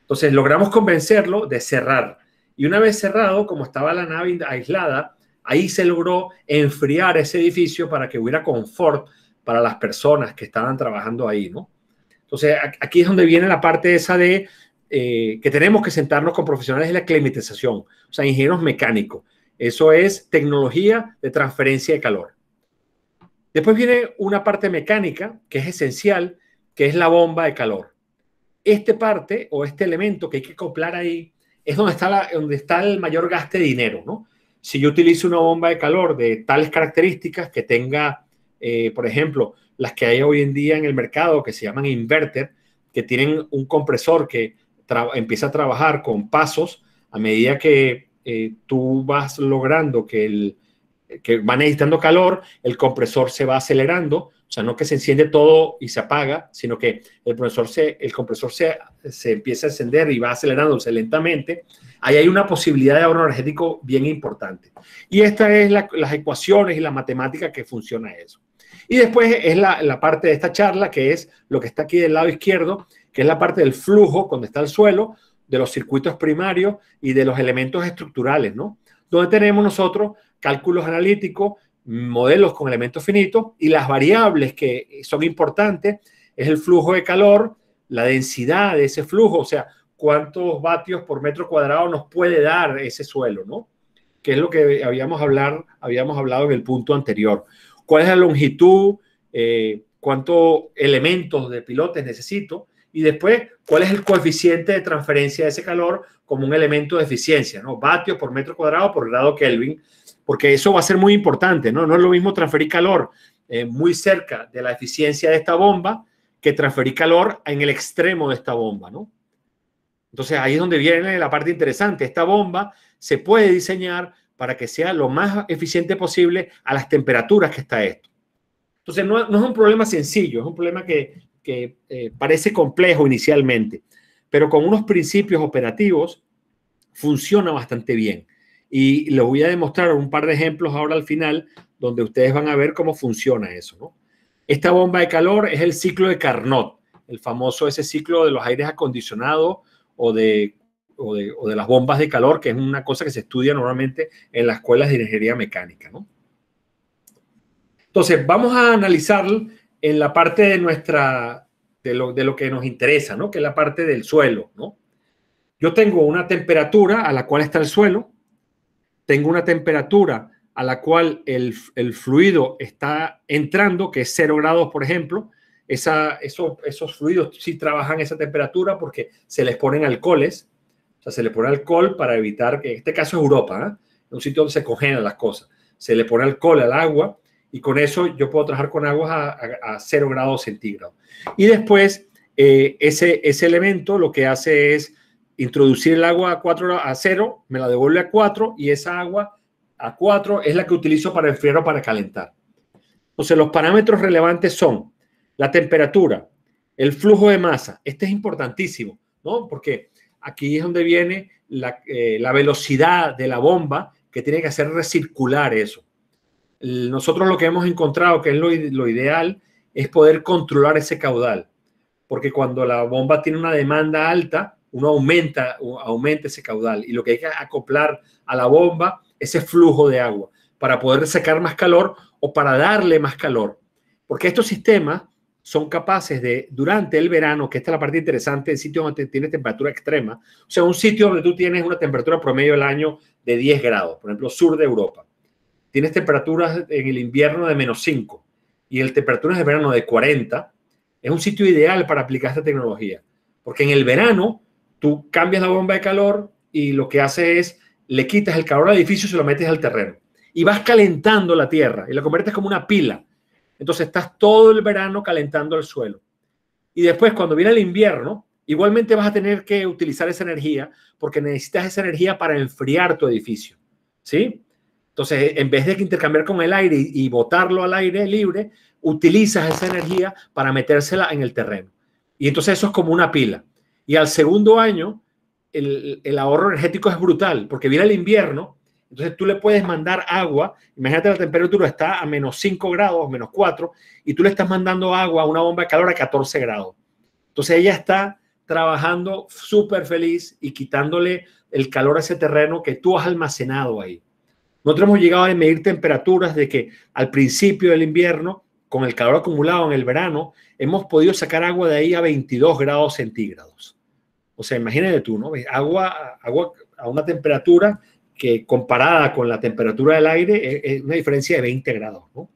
Entonces logramos convencerlo de cerrar. Y una vez cerrado, como estaba la nave aislada, ahí se logró enfriar ese edificio para que hubiera confort para las personas que estaban trabajando ahí, ¿no? Entonces, aquí es donde viene la parte esa de eh, que tenemos que sentarnos con profesionales es la climatización, o sea, ingenieros mecánicos. Eso es tecnología de transferencia de calor. Después viene una parte mecánica que es esencial, que es la bomba de calor. Este parte o este elemento que hay que acoplar ahí es donde está, donde está el mayor gasto de dinero, ¿no? Si yo utilizo una bomba de calor de tales características que tenga, eh, por ejemplo, las que hay hoy en día en el mercado que se llaman inverter, que tienen un compresor que empieza a trabajar con pasos a medida que eh, tú vas logrando que, el, va necesitando calor, el compresor se va acelerando, o sea, no que se enciende todo y se apaga, sino que el, compresor se, el compresor empieza a encender y va acelerándose lentamente. Ahí hay una posibilidad de ahorro energético bien importante. Y esta es las ecuaciones y la matemática que funciona eso. Y después es la, la, parte de esta charla, que es lo que está aquí del lado izquierdo, que es la parte del flujo, cuando está el suelo, de los circuitos primarios y de los elementos estructurales, ¿no? Donde tenemos nosotros cálculos analíticos, modelos con elementos finitos y las variables que son importantes es el flujo de calor, la densidad de ese flujo, o sea, cuántos vatios por metro cuadrado nos puede dar ese suelo, ¿no? Que es lo que habíamos, hablar, habíamos hablado en el punto anterior. ¿Cuál es la longitud? Eh, ¿Cuántos elementos de pilotes necesito? y después cuál es el coeficiente de transferencia de ese calor como un elemento de eficiencia, ¿no? Vatios por metro cuadrado por grado Kelvin, porque eso va a ser muy importante, ¿no? No es lo mismo transferir calor eh, muy cerca de la eficiencia de esta bomba que transferir calor en el extremo de esta bomba, ¿no? Entonces ahí es donde viene la parte interesante. Esta bomba se puede diseñar para que sea lo más eficiente posible a las temperaturas que está esto. Entonces no, no es un problema sencillo, es un problema que que eh, parece complejo inicialmente, pero con unos principios operativos funciona bastante bien. Y les voy a demostrar un par de ejemplos ahora al final, donde ustedes van a ver cómo funciona eso. ¿no? Esta bomba de calor es el ciclo de Carnot, el famoso ese ciclo de los aires acondicionados o de, o de, las bombas de calor, que es una cosa que se estudia normalmente en las escuelas de ingeniería mecánica. ¿no? Entonces, vamos a analizar en la parte de nuestra, de lo, que nos interesa, ¿no? Que es la parte del suelo, ¿no? Yo tengo una temperatura a la cual está el suelo, tengo una temperatura a la cual el, fluido está entrando, que es cero grados, por ejemplo, esos, esos, fluidos sí trabajan esa temperatura porque se les ponen alcoholes, o sea, se les pone alcohol para evitar que, en este caso es Europa, en ¿eh? un sitio donde se congelan las cosas, se le pone alcohol al agua y con eso yo puedo trabajar con aguas a, 0 grados centígrados. Y después, eh, ese, ese elemento lo que hace es introducir el agua a, 4, a 0, me la devuelve a 4 y esa agua a 4 es la que utilizo para enfriar o para calentar. Entonces, los parámetros relevantes son la temperatura, el flujo de masa. Este es importantísimo, ¿no? Porque aquí es donde viene la eh, velocidad de la bomba que tiene que hacer recircular eso. Nosotros lo que hemos encontrado, que es lo, ideal, es poder controlar ese caudal, porque cuando la bomba tiene una demanda alta, uno aumenta, aumenta ese caudal y lo que hay que acoplar a la bomba ese flujo de agua para poder sacar más calor o para darle más calor. Porque estos sistemas son capaces de, durante el verano, que esta es la parte interesante en sitio donde tiene temperatura extrema, o sea, un sitio donde tú tienes una temperatura promedio del año de 10 grados, por ejemplo, sur de Europa tienes temperaturas en el invierno de menos 5 y el temperaturas de verano de 40, es un sitio ideal para aplicar esta tecnología. Porque en el verano tú cambias la bomba de calor y lo que hace es le quitas el calor al edificio y se lo metes al terreno. Y vas calentando la tierra y la conviertes como una pila. Entonces estás todo el verano calentando el suelo. Y después cuando viene el invierno, igualmente vas a tener que utilizar esa energía porque necesitas esa energía para enfriar tu edificio. ¿Sí? Entonces, en vez de intercambiar con el aire y, botarlo al aire libre, utilizas esa energía para metérsela en el terreno. Y entonces eso es como una pila. Y al segundo año, el, el, ahorro energético es brutal, porque viene el invierno, entonces tú le puedes mandar agua, imagínate la temperatura está a menos 5 grados, menos 4, y tú le estás mandando agua a una bomba de calor a 14 grados. Entonces ella está trabajando súper feliz y quitándole el calor a ese terreno que tú has almacenado ahí. Nosotros hemos llegado a medir temperaturas de que al principio del invierno, con el calor acumulado en el verano, hemos podido sacar agua de ahí a 22 grados centígrados. O sea, imagínate tú, ¿no? Agua, agua a una temperatura que comparada con la temperatura del aire es, una diferencia de 20 grados, ¿no?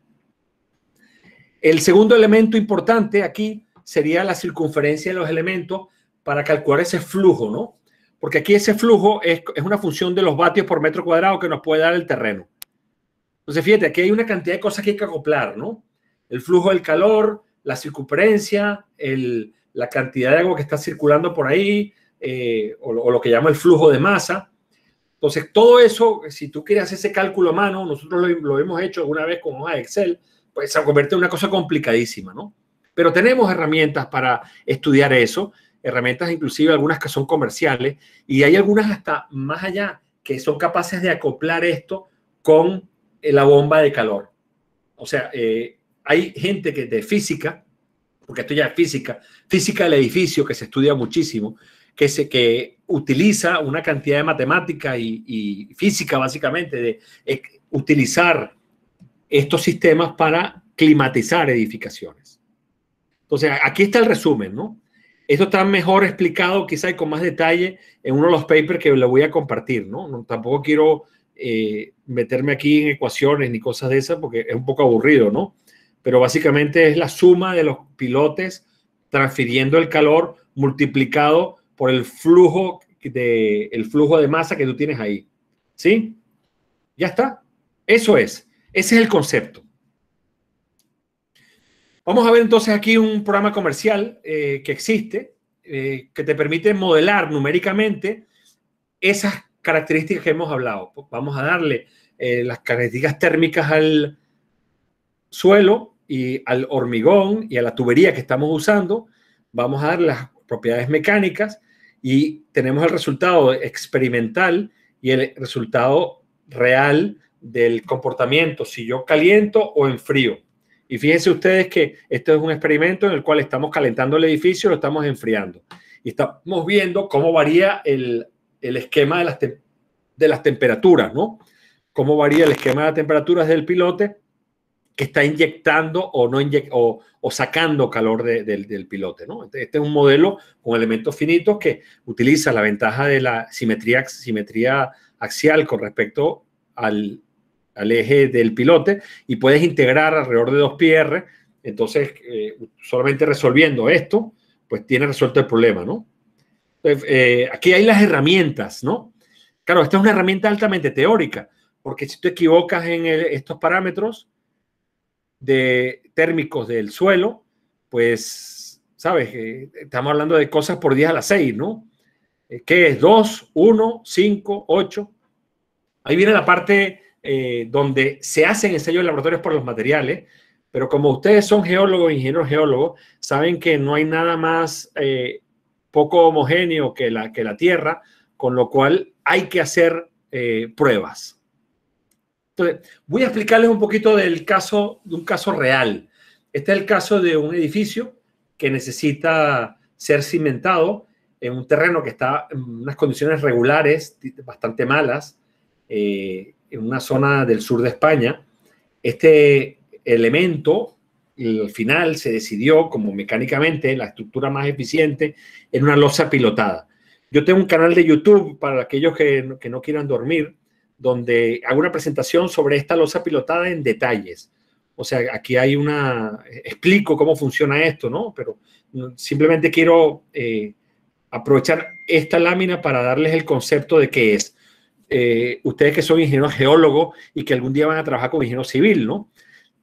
El segundo elemento importante aquí sería la circunferencia de los elementos para calcular ese flujo, ¿no? porque aquí ese flujo es, una función de los vatios por metro cuadrado que nos puede dar el terreno. Entonces, fíjate, aquí hay una cantidad de cosas que hay que acoplar, ¿no? El flujo del calor, la circunferencia, la cantidad de agua que está circulando por ahí, eh, o, lo que llama el flujo de masa. Entonces, todo eso, si tú quieres hacer ese cálculo a mano, nosotros lo, hemos hecho alguna vez con hoja de Excel, pues se convierte en una cosa complicadísima, ¿no? Pero tenemos herramientas para estudiar eso herramientas inclusive algunas que son comerciales, y hay algunas hasta más allá que son capaces de acoplar esto con eh, la bomba de calor. O sea, eh, hay gente que de física, porque esto ya es física, física del edificio que se estudia muchísimo, que, que utiliza una cantidad de matemática y, física básicamente, de eh, utilizar estos sistemas para climatizar edificaciones. Entonces, aquí está el resumen, ¿no? Esto está mejor explicado quizá con más detalle en uno de los papers que le voy a compartir, ¿no? tampoco quiero eh, meterme aquí en ecuaciones ni cosas de esas porque es un poco aburrido, ¿no? Pero básicamente es la suma de los pilotes transfiriendo el calor multiplicado por el flujo de, el flujo de masa que tú tienes ahí. ¿Sí? Ya está. Eso es. Ese es el concepto. Vamos a ver entonces aquí un programa comercial eh, que existe, eh, que te permite modelar numéricamente esas características que hemos hablado. Vamos a darle eh, las características térmicas al suelo y al hormigón y a la tubería que estamos usando. Vamos a dar las propiedades mecánicas y tenemos el resultado experimental y el resultado real del comportamiento, si yo caliento o enfrío. Y fíjense ustedes que esto es un experimento en el cual estamos calentando el edificio, lo estamos enfriando. Y estamos viendo cómo varía el, el esquema de las, de las temperaturas, ¿no? Cómo varía el esquema de temperaturas del pilote que está inyectando o, no o, sacando calor del pilote. ¿no? Este, este es un modelo con elementos finitos que utiliza la ventaja de la simetría, simetría axial con respecto al al eje del pilote y puedes integrar alrededor de dos PR. Entonces, eh, solamente resolviendo esto, pues tiene resuelto el problema, ¿no? Eh, aquí hay las herramientas, ¿no? Claro, esta es una herramienta altamente teórica, porque si te equivocas en estos parámetros de térmicos del suelo, pues, ¿sabes? Eh, estamos hablando de cosas por 10 a las 6, ¿no? ¿Qué es? 2, 1, 5, 8. Ahí viene la parte eh, donde se hacen ensayos laboratorios por los materiales, pero como ustedes son geólogos, ingenieros geólogos, saben que no hay nada más eh, poco homogéneo que la, que la Tierra, con lo cual hay que hacer eh, pruebas. Entonces, voy a explicarles un poquito del caso, de un caso real. Este es el caso de un edificio que necesita ser cimentado en un terreno que está en unas condiciones regulares, bastante malas en una zona del sur de España. Este elemento, al final, se decidió como mecánicamente la estructura más eficiente en una losa pilotada. Yo tengo un canal de YouTube para aquellos que, no quieran dormir, donde hago una presentación sobre esta losa pilotada en detalles. O sea, aquí hay una, explico cómo funciona esto, ¿no? Pero mm, simplemente quiero eh, aprovechar esta lámina para darles el concepto de qué es. Eh, ustedes que son ingenieros geólogos y que algún día van a trabajar con ingeniero civil, ¿no?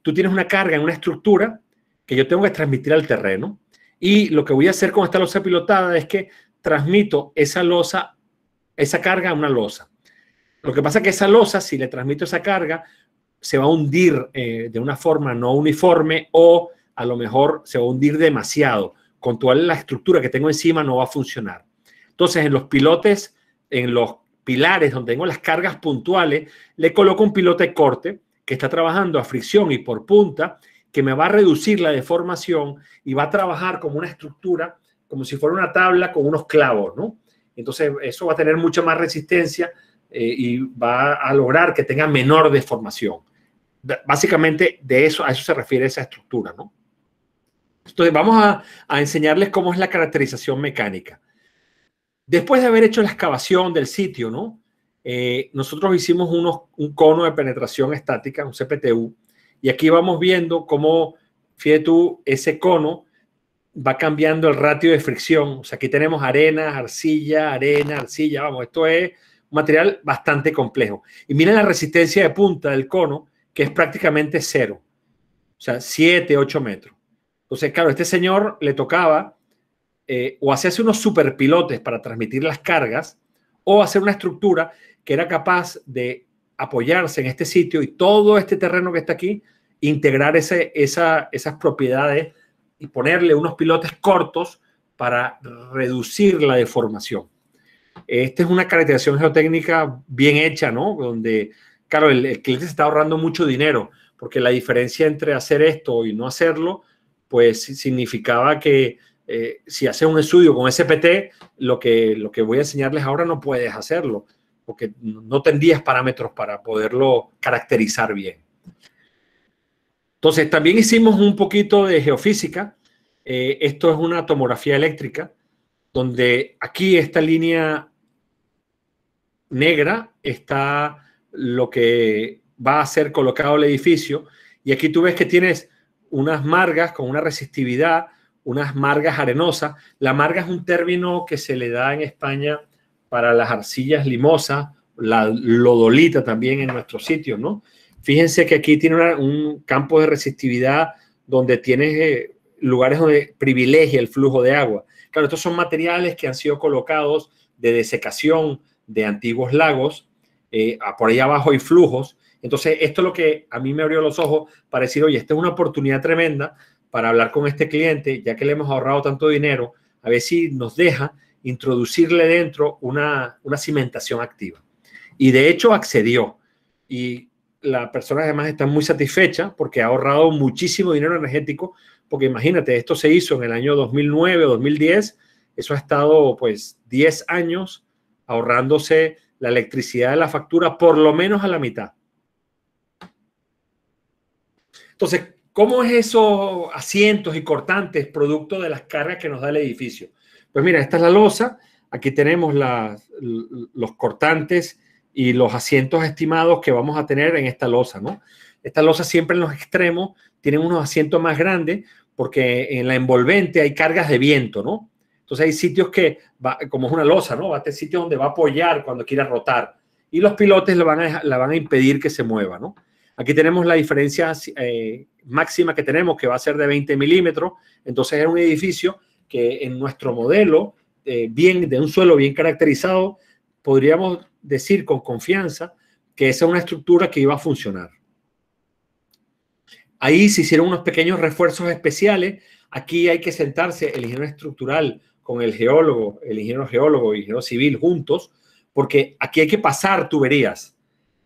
Tú tienes una carga en una estructura que yo tengo que transmitir al terreno y lo que voy a hacer con esta losa pilotada es que transmito esa losa, esa carga a una losa. Lo que pasa es que esa losa, si le transmito esa carga, se va a hundir eh, de una forma no uniforme o a lo mejor se va a hundir demasiado. Con toda la estructura que tengo encima no va a funcionar. Entonces, en los pilotes, en los pilares, donde tengo las cargas puntuales, le coloco un pilote corte que está trabajando a fricción y por punta, que me va a reducir la deformación y va a trabajar como una estructura, como si fuera una tabla con unos clavos, ¿no? Entonces eso va a tener mucha más resistencia eh, y va a lograr que tenga menor deformación. Básicamente de eso, a eso se refiere esa estructura, ¿no? Entonces vamos a enseñarles cómo es la caracterización mecánica. Después de haber hecho la excavación del sitio, ¿no? Eh, nosotros hicimos unos, un cono de penetración estática, un CPTU, y aquí vamos viendo cómo, fíjate tú, ese cono va cambiando el ratio de fricción. O sea, aquí tenemos arena, arcilla, arena, arcilla, vamos, esto es un material bastante complejo. Y miren la resistencia de punta del cono, que es prácticamente cero, o sea, 7, 8 metros. Entonces, claro, este señor le tocaba eh, o hacerse unos superpilotes para transmitir las cargas, o hacer una estructura que era capaz de apoyarse en este sitio y todo este terreno que está aquí, integrar ese, esas propiedades y ponerle unos pilotes cortos para reducir la deformación. Esta es una caracterización geotécnica bien hecha, ¿no? Donde, claro, el, el cliente se está ahorrando mucho dinero, porque la diferencia entre hacer esto y no hacerlo, pues significaba que eh, si haces un estudio con SPT, lo que, lo que voy a enseñarles ahora no puedes hacerlo, porque no tendrías parámetros para poderlo caracterizar bien. Entonces, también hicimos un poquito de geofísica. Eh, esto es una tomografía eléctrica, donde aquí esta línea negra está lo que va a ser colocado el edificio. Y aquí tú ves que tienes unas margas con una resistividad unas margas arenosas. La marga es un término que se le da en España para las arcillas limosas, la lodolita también en nuestros sitio, ¿no? Fíjense que aquí tiene un campo de resistividad donde tienes eh, lugares donde privilegia el flujo de agua. Claro, estos son materiales que han sido colocados de desecación de antiguos lagos, eh, por ahí abajo hay flujos. Entonces, esto es lo que a mí me abrió los ojos para decir, oye, esta es una oportunidad tremenda para hablar con este cliente, ya que le hemos ahorrado tanto dinero, a ver si nos deja introducirle dentro una, cimentación activa. Y de hecho accedió. Y la persona además está muy satisfecha porque ha ahorrado muchísimo dinero energético, porque imagínate, esto se hizo en el año 2009 o 2010, eso ha estado pues 10 años ahorrándose la electricidad de la factura por lo menos a la mitad. Entonces, ¿Cómo es esos asientos y cortantes producto de las cargas que nos da el edificio? Pues mira, esta es la losa, aquí tenemos los cortantes y los asientos estimados que vamos a tener en esta losa, ¿no? Esta losa siempre en los extremos tiene unos asientos más grandes porque en la envolvente hay cargas de viento, ¿no? Entonces hay sitios que, como es una losa, ¿no? Va a tener sitio donde va a apoyar cuando quiera rotar y los pilotes la van a, la van a impedir que se mueva, ¿no? Aquí tenemos la diferencia eh, máxima que tenemos, que va a ser de 20 milímetros. Entonces era un edificio que en nuestro modelo, eh, bien de un suelo bien caracterizado, podríamos decir con confianza que esa es una estructura que iba a funcionar. Ahí se hicieron unos pequeños refuerzos especiales. Aquí hay que sentarse el ingeniero estructural con el geólogo, el ingeniero geólogo y el ingeniero civil juntos, porque aquí hay que pasar tuberías.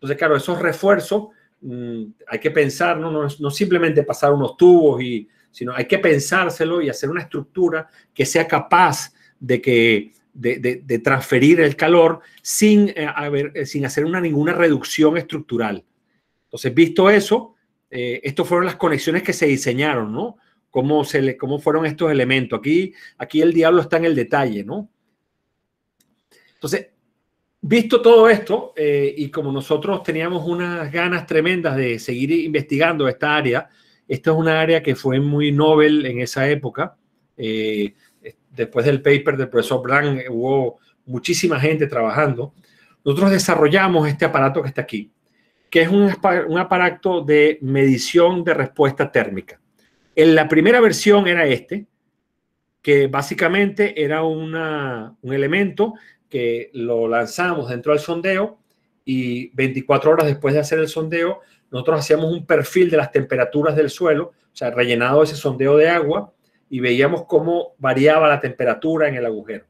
Entonces, claro, esos refuerzos Mm, hay que pensar, ¿no? No, simplemente pasar unos tubos, y, sino hay que pensárselo y hacer una estructura que sea capaz de que de, transferir el calor sin, eh, eh, sin hacer una, ninguna reducción estructural. Entonces, visto eso, eh, estas fueron las conexiones que se diseñaron, ¿no? Cómo, se le, cómo fueron estos elementos. Aquí, aquí el diablo está en el detalle, ¿no? Entonces, Visto todo esto, eh, y como nosotros teníamos unas ganas tremendas de seguir investigando esta área, esta es una área que fue muy Nobel en esa época. Eh, después del paper del profesor Brand hubo muchísima gente trabajando. Nosotros desarrollamos este aparato que está aquí, que es un, aparato de medición de respuesta térmica. En la primera versión era este, que básicamente era un elemento lo lanzamos dentro del sondeo y 24 horas después de hacer el sondeo, nosotros hacíamos un perfil de las temperaturas del suelo, o sea, rellenado ese sondeo de agua y veíamos cómo variaba la temperatura en el agujero.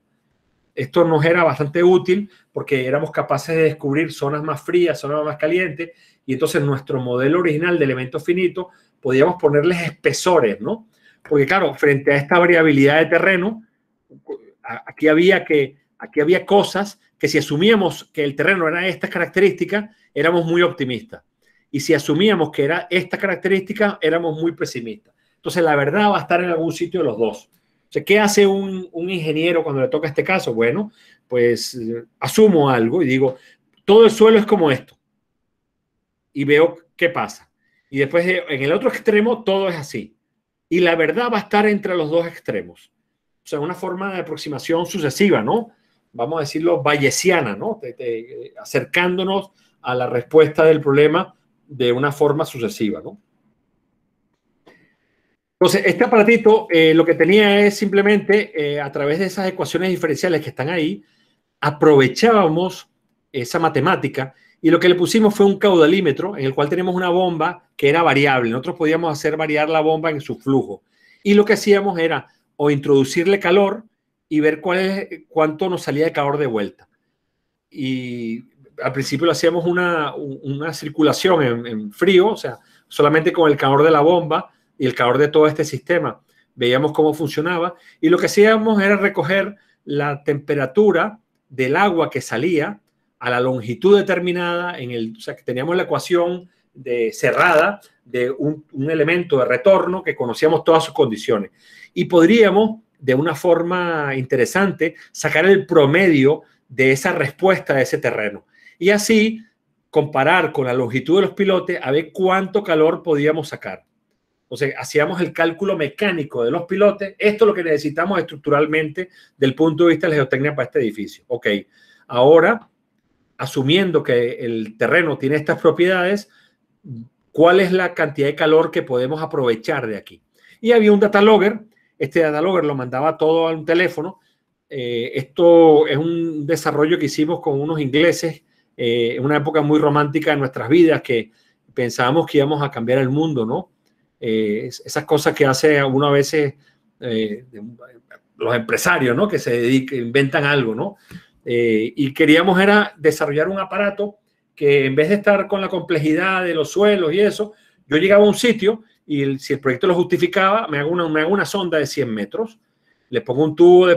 Esto nos era bastante útil porque éramos capaces de descubrir zonas más frías, zonas más calientes, y entonces nuestro modelo original de elementos finitos podíamos ponerles espesores, ¿no? Porque claro, frente a esta variabilidad de terreno, aquí había que Aquí había cosas que si asumíamos que el terreno era estas característica, éramos muy optimistas. Y si asumíamos que era esta característica, éramos muy pesimistas. Entonces la verdad va a estar en algún sitio de los dos. O sea, ¿qué hace un ingeniero cuando le toca este caso? Bueno, pues eh, asumo algo y digo, todo el suelo es como esto. Y veo qué pasa. Y después eh, en el otro extremo todo es así. Y la verdad va a estar entre los dos extremos. O sea, una forma de aproximación sucesiva, ¿no? vamos a decirlo, bayesiana, ¿no? acercándonos a la respuesta del problema de una forma sucesiva, ¿no? Entonces, este aparatito eh, lo que tenía es simplemente, eh, a través de esas ecuaciones diferenciales que están ahí, aprovechábamos esa matemática y lo que le pusimos fue un caudalímetro en el cual tenemos una bomba que era variable. Nosotros podíamos hacer variar la bomba en su flujo. Y lo que hacíamos era o introducirle calor, y ver cuál es, cuánto nos salía de calor de vuelta. Y al principio lo hacíamos una, circulación en, frío, o sea, solamente con el calor de la bomba y el calor de todo este sistema. Veíamos cómo funcionaba y lo que hacíamos era recoger la temperatura del agua que salía a la longitud determinada, en el, o sea, que teníamos la ecuación de, cerrada de un elemento de retorno que conocíamos todas sus condiciones. Y podríamos de una forma interesante, sacar el promedio de esa respuesta de ese terreno. Y así comparar con la longitud de los pilotes a ver cuánto calor podíamos sacar. O sea, hacíamos el cálculo mecánico de los pilotes. Esto es lo que necesitamos estructuralmente del punto de vista de la geotecnia para este edificio. Ok, ahora, asumiendo que el terreno tiene estas propiedades, ¿cuál es la cantidad de calor que podemos aprovechar de aquí? Y había un data logger este analoger lo mandaba todo a un teléfono. Eh, esto es un desarrollo que hicimos con unos ingleses eh, en una época muy romántica de nuestras vidas que pensábamos que íbamos a cambiar el mundo, ¿no? Eh, esas cosas que hace uno a veces los empresarios, ¿no? Que se dedican, inventan algo, ¿no? y queríamos era desarrollar un aparato que en vez de estar con la complejidad de los suelos y eso, yo llegaba a un sitio y si el proyecto lo justificaba, me hago, una, una sonda de 100 metros, le pongo un tubo de,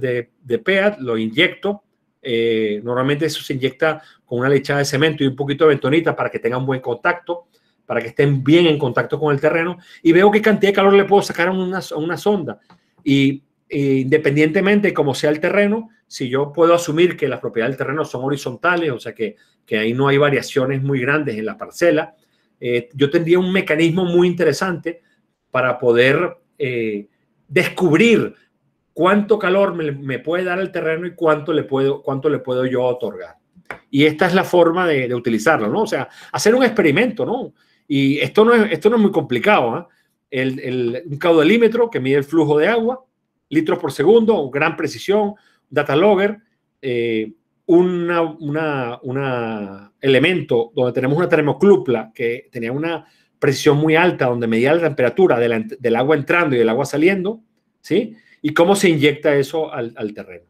de, de, PEAT, lo inyecto, eh, normalmente eso se inyecta con una lechada de cemento y un poquito de bentonita para que tengan buen contacto, para que estén bien en contacto con el terreno y veo qué cantidad de calor le puedo sacar a una, una sonda. Y independientemente de cómo sea el terreno, si yo puedo asumir que las propiedades del terreno son horizontales, o sea que, que ahí no hay variaciones muy grandes en la parcela, eh, yo tendría un mecanismo muy interesante para poder eh, descubrir cuánto calor me, puede dar el terreno y cuánto le puedo, cuánto le puedo yo otorgar. Y esta es la forma de, utilizarlo, ¿no? O sea, hacer un experimento, ¿no? Y esto no es, esto no es muy complicado, ¿ah? el, el, un caudalímetro que mide el flujo de agua, litros por segundo, gran precisión, data logger, eh, un elemento donde tenemos una termoclupla que tenía una presión muy alta donde medía la temperatura del agua entrando y del agua saliendo, ¿sí? Y cómo se inyecta eso al, al, terreno.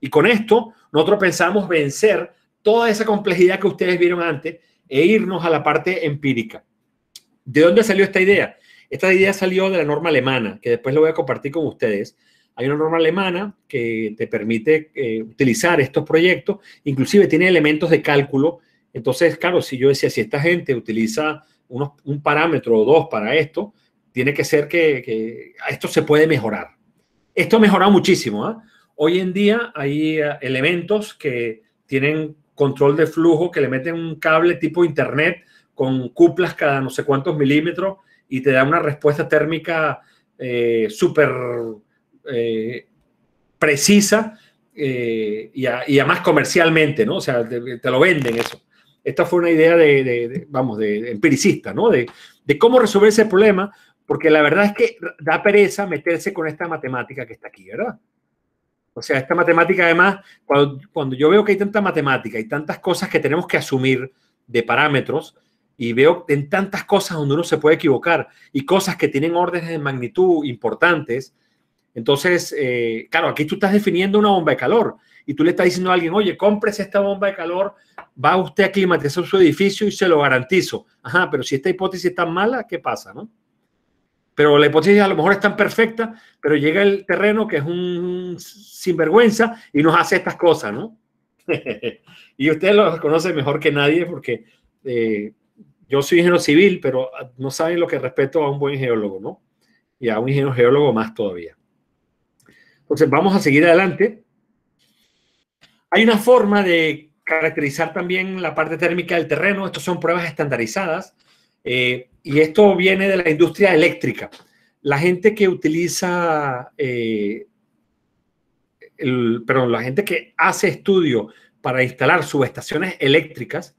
Y con esto nosotros pensamos vencer toda esa complejidad que ustedes vieron antes e irnos a la parte empírica. ¿De dónde salió esta idea? Esta idea salió de la norma alemana, que después lo voy a compartir con ustedes, hay una norma alemana que te permite eh, utilizar estos proyectos, inclusive tiene elementos de cálculo. Entonces, claro, si yo decía, si esta gente utiliza un parámetro o dos para esto, tiene que ser que, esto se puede mejorar. Esto ha mejorado muchísimo. ¿ah? Hoy en día hay eh, elementos que tienen control de flujo, que le meten un cable tipo internet con cuplas cada no sé cuántos milímetros y te da una respuesta térmica eh, súper eh, precisa eh, y, además comercialmente, ¿no? O sea, te, lo venden eso. Esta fue una idea de, vamos, de, empiricista, ¿no? De, cómo resolver ese problema, porque la verdad es que da pereza meterse con esta matemática que está aquí, ¿verdad? O sea, esta matemática además, cuando, cuando, yo veo que hay tanta matemática y tantas cosas que tenemos que asumir de parámetros, y veo en tantas cosas donde uno se puede equivocar y cosas que tienen órdenes de magnitud importantes, entonces, eh, claro, aquí tú estás definiendo una bomba de calor y tú le estás diciendo a alguien, oye, cómprese esta bomba de calor, va usted a climatizar su edificio y se lo garantizo. Ajá, pero si esta hipótesis es tan mala, ¿qué pasa? Pero la hipótesis a lo mejor es tan perfecta, pero llega el terreno que es un sinvergüenza y nos hace estas cosas, ¿no? y usted lo conoce mejor que nadie porque eh, yo soy ingeniero civil, pero no saben lo que respeto a un buen geólogo, ¿no? Y a un ingeniero geólogo más todavía. Entonces vamos a seguir adelante. Hay una forma de caracterizar también la parte térmica del terreno. Estas son pruebas estandarizadas eh, y esto viene de la industria eléctrica. La gente que utiliza, eh, perdón, la gente que hace estudio para instalar subestaciones eléctricas,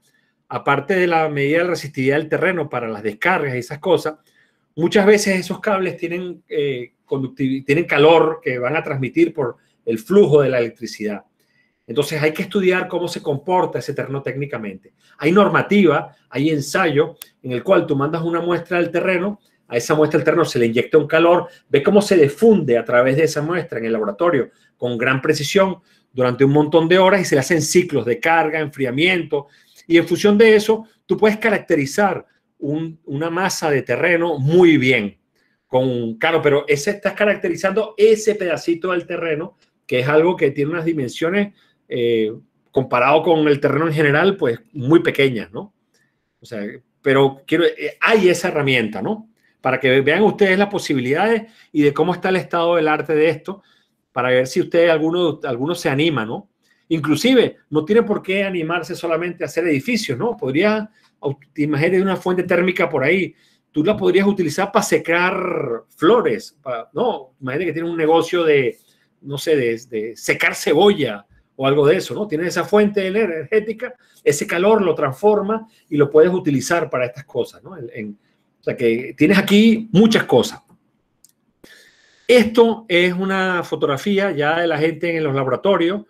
aparte de la medida de resistividad del terreno para las descargas y esas cosas, muchas veces esos cables tienen eh, tienen calor que van a transmitir por el flujo de la electricidad. Entonces hay que estudiar cómo se comporta ese terreno técnicamente. Hay normativa, hay ensayo en el cual tú mandas una muestra del terreno, a esa muestra del terreno se le inyecta un calor, ve cómo se defunde a través de esa muestra en el laboratorio con gran precisión durante un montón de horas y se le hacen ciclos de carga, enfriamiento y en función de eso tú puedes caracterizar una masa de terreno muy bien con, claro, pero ese estás caracterizando ese pedacito del terreno, que es algo que tiene unas dimensiones, eh, comparado con el terreno en general, pues muy pequeñas, ¿no? O sea, pero quiero, eh, hay esa herramienta, ¿no? Para que vean ustedes las posibilidades y de cómo está el estado del arte de esto, para ver si ustedes, algunos, algunos se anima, ¿no? Inclusive, no tiene por qué animarse solamente a hacer edificios, ¿no? Podría, imagínate una fuente térmica por ahí, tú la podrías utilizar para secar flores. no, imagínate que tiene un negocio de, no sé, de, secar cebolla o algo de eso, ¿no? tiene esa fuente energética, ese calor lo transforma y lo puedes utilizar para estas cosas, ¿no? En, o sea que tienes aquí muchas cosas. Esto es una fotografía ya de la gente en los laboratorios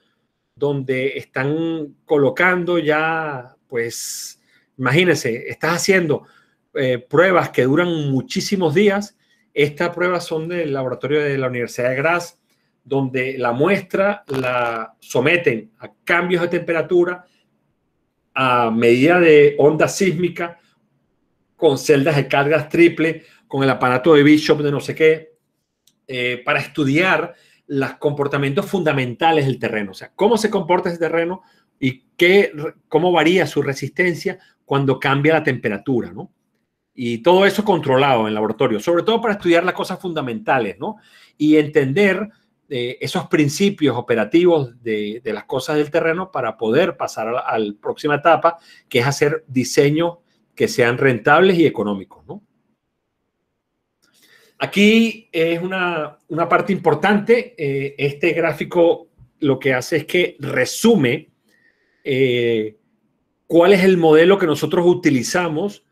donde están colocando ya, pues, imagínense, estás haciendo eh, pruebas que duran muchísimos días. Estas pruebas son del laboratorio de la Universidad de Graz, donde la muestra la someten a cambios de temperatura, a medida de onda sísmica, con celdas de cargas triple, con el aparato de Bishop de no sé qué, eh, para estudiar los comportamientos fundamentales del terreno, o sea, cómo se comporta ese terreno y qué, cómo varía su resistencia cuando cambia la temperatura, ¿no? Y todo eso controlado en laboratorio, sobre todo para estudiar las cosas fundamentales, ¿no? Y entender eh, esos principios operativos de, las cosas del terreno para poder pasar a la, próxima etapa, que es hacer diseños que sean rentables y económicos, ¿no? Aquí es una, parte importante. Eh, este gráfico lo que hace es que resume eh, cuál es el modelo que nosotros utilizamos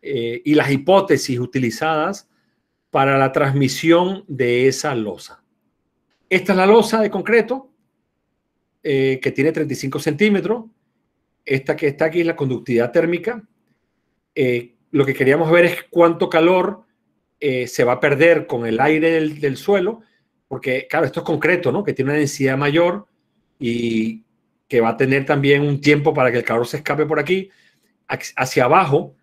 eh, y las hipótesis utilizadas para la transmisión de esa losa. Esta es la losa de concreto eh, que tiene 35 centímetros. Esta que está aquí es la conductividad térmica. Eh, lo que queríamos ver es cuánto calor se va a perder con el aire del, del suelo, porque claro, esto es concreto, ¿no? Que tiene una densidad mayor y que va a tener también un tiempo para que el calor se escape por aquí. Hacia abajo,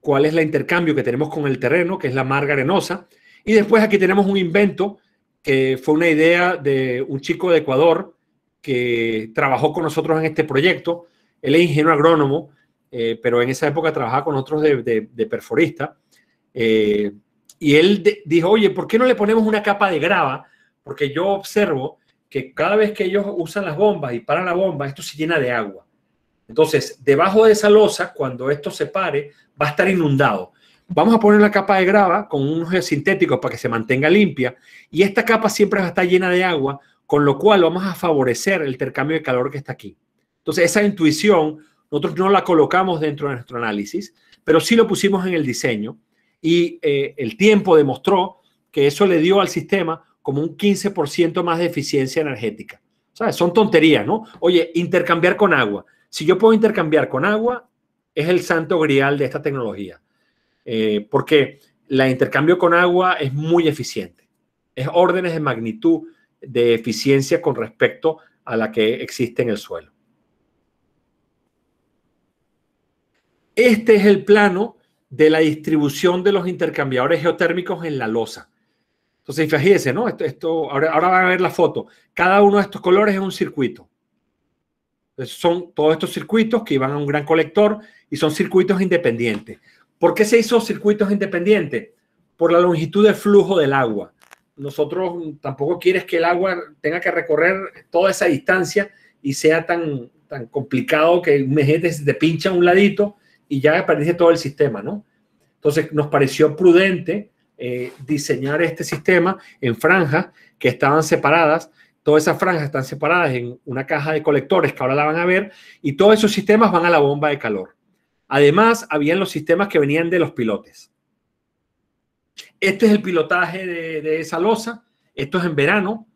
cuál es el intercambio que tenemos con el terreno, que es la marga arenosa. Y después aquí tenemos un invento que fue una idea de un chico de Ecuador que trabajó con nosotros en este proyecto. Él es ingeniero agrónomo, eh, pero en esa época trabajaba con otros de, perforista. Eh, y él dijo, oye, ¿por qué no le ponemos una capa de grava? Porque yo observo que cada vez que ellos usan las bombas y paran la bomba, esto se llena de agua. Entonces, debajo de esa losa, cuando esto se pare, va a estar inundado. Vamos a poner la capa de grava con unos sintéticos para que se mantenga limpia y esta capa siempre va a estar llena de agua, con lo cual vamos a favorecer el intercambio de calor que está aquí. Entonces, esa intuición nosotros no la colocamos dentro de nuestro análisis, pero sí lo pusimos en el diseño y eh, el tiempo demostró que eso le dio al sistema como un 15% más de eficiencia energética. ¿Sabes? Son tonterías, ¿no? Oye, intercambiar con agua. Si yo puedo intercambiar con agua, es el santo grial de esta tecnología, eh, porque la intercambio con agua es muy eficiente. Es órdenes de magnitud de eficiencia con respecto a la que existe en el suelo. Este es el plano de la distribución de los intercambiadores geotérmicos en la losa. Entonces, fíjense, ¿no? Esto, ahora, ahora van a ver la foto. Cada uno de estos colores es un circuito. Eh, son todos estos circuitos que iban a un gran colector y son circuitos independientes. ¿Por qué se hizo circuitos independientes? Por la longitud del flujo del agua. Nosotros tampoco quieres que el agua tenga que recorrer toda esa distancia y sea tan, tan complicado que un se te pincha un ladito y ya aparece todo el sistema, ¿no? Entonces nos pareció prudente eh, diseñar este sistema en franjas que estaban separadas Todas esas franjas están separadas en una caja de colectores que ahora la van a ver y todos esos sistemas van a la bomba de calor. Además, habían los sistemas que venían de los pilotes. Este es el pilotaje de, esa losa. Esto es en verano.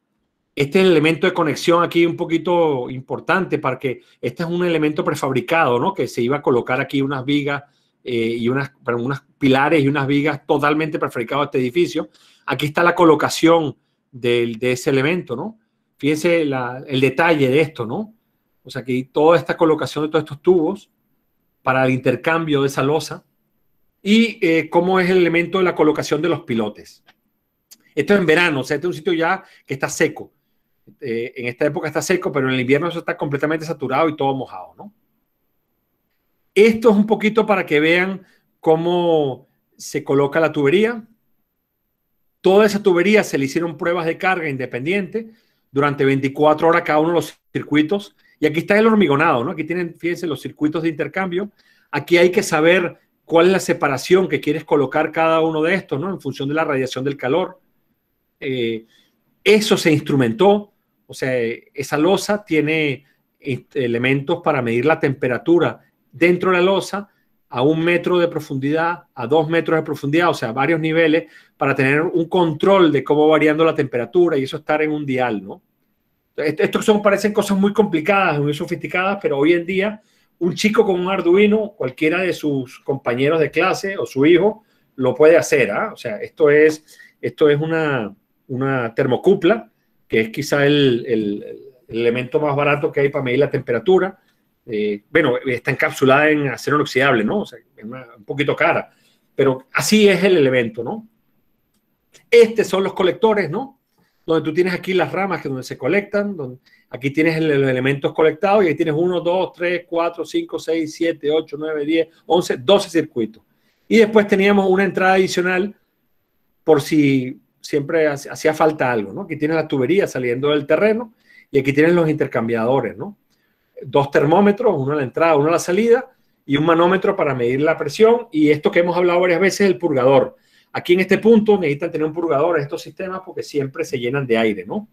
Este es el elemento de conexión aquí un poquito importante para que este es un elemento prefabricado, ¿no? Que se iba a colocar aquí unas vigas eh, y unas, pilares y unas vigas totalmente prefabricadas a este edificio. Aquí está la colocación de ese elemento, ¿no? Fíjense el detalle de esto, ¿no? O sea, que toda esta colocación de todos estos tubos para el intercambio de esa losa y eh, cómo es el elemento de la colocación de los pilotes. Esto es en verano, o sea, este es un sitio ya que está seco. Eh, en esta época está seco, pero en el invierno eso está completamente saturado y todo mojado, ¿no? Esto es un poquito para que vean cómo se coloca la tubería. Toda esa tubería se le hicieron pruebas de carga independiente durante 24 horas cada uno de los circuitos. Y aquí está el hormigonado, ¿no? Aquí tienen, fíjense, los circuitos de intercambio. Aquí hay que saber cuál es la separación que quieres colocar cada uno de estos, ¿no? En función de la radiación del calor. Eh, eso se instrumentó, o sea, esa losa tiene este, elementos para medir la temperatura dentro de la losa, a un metro de profundidad, a dos metros de profundidad, o sea, varios niveles, para tener un control de cómo variando la temperatura y eso estar en un dial, ¿no? Estos son, parecen cosas muy complicadas, muy sofisticadas, pero hoy en día un chico con un Arduino, cualquiera de sus compañeros de clase o su hijo, lo puede hacer. ¿ah? O sea, esto es, esto es una, una termocupla, que es quizá el, el, elemento más barato que hay para medir la temperatura. Eh, bueno, está encapsulada en acero inoxidable, ¿no? O sea, es un poquito cara, pero así es el elemento, ¿no? Estos son los colectores, ¿no? Donde tú tienes aquí las ramas que donde se colectan, aquí tienes los elementos colectados y ahí tienes 1, 2, 3, 4, 5, 6, 7, 8, 9, 10, 11, 12 circuitos. Y después teníamos una entrada adicional por si siempre hacía falta algo, ¿no? Aquí tienes la tubería saliendo del terreno y aquí tienes los intercambiadores, ¿no? dos termómetros, uno a la entrada, uno a la salida, y un manómetro para medir la presión. Y esto que hemos hablado varias veces, el purgador. Aquí en este punto necesitan tener un purgador en estos sistemas porque siempre se llenan de aire, ¿no?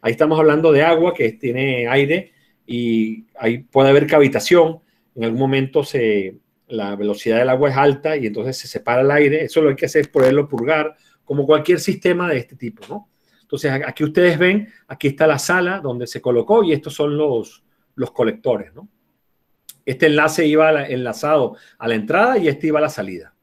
Ahí estamos hablando de agua que tiene aire y ahí puede haber cavitación. En algún momento se, la velocidad del agua es alta y entonces se separa el aire. Eso lo hay que hacer es poderlo purgar, como cualquier sistema de este tipo, ¿no? Entonces, aquí ustedes ven, aquí está la sala donde se colocó y estos son los, los colectores, ¿no? Este enlace iba enlazado a la entrada y este iba a la salida.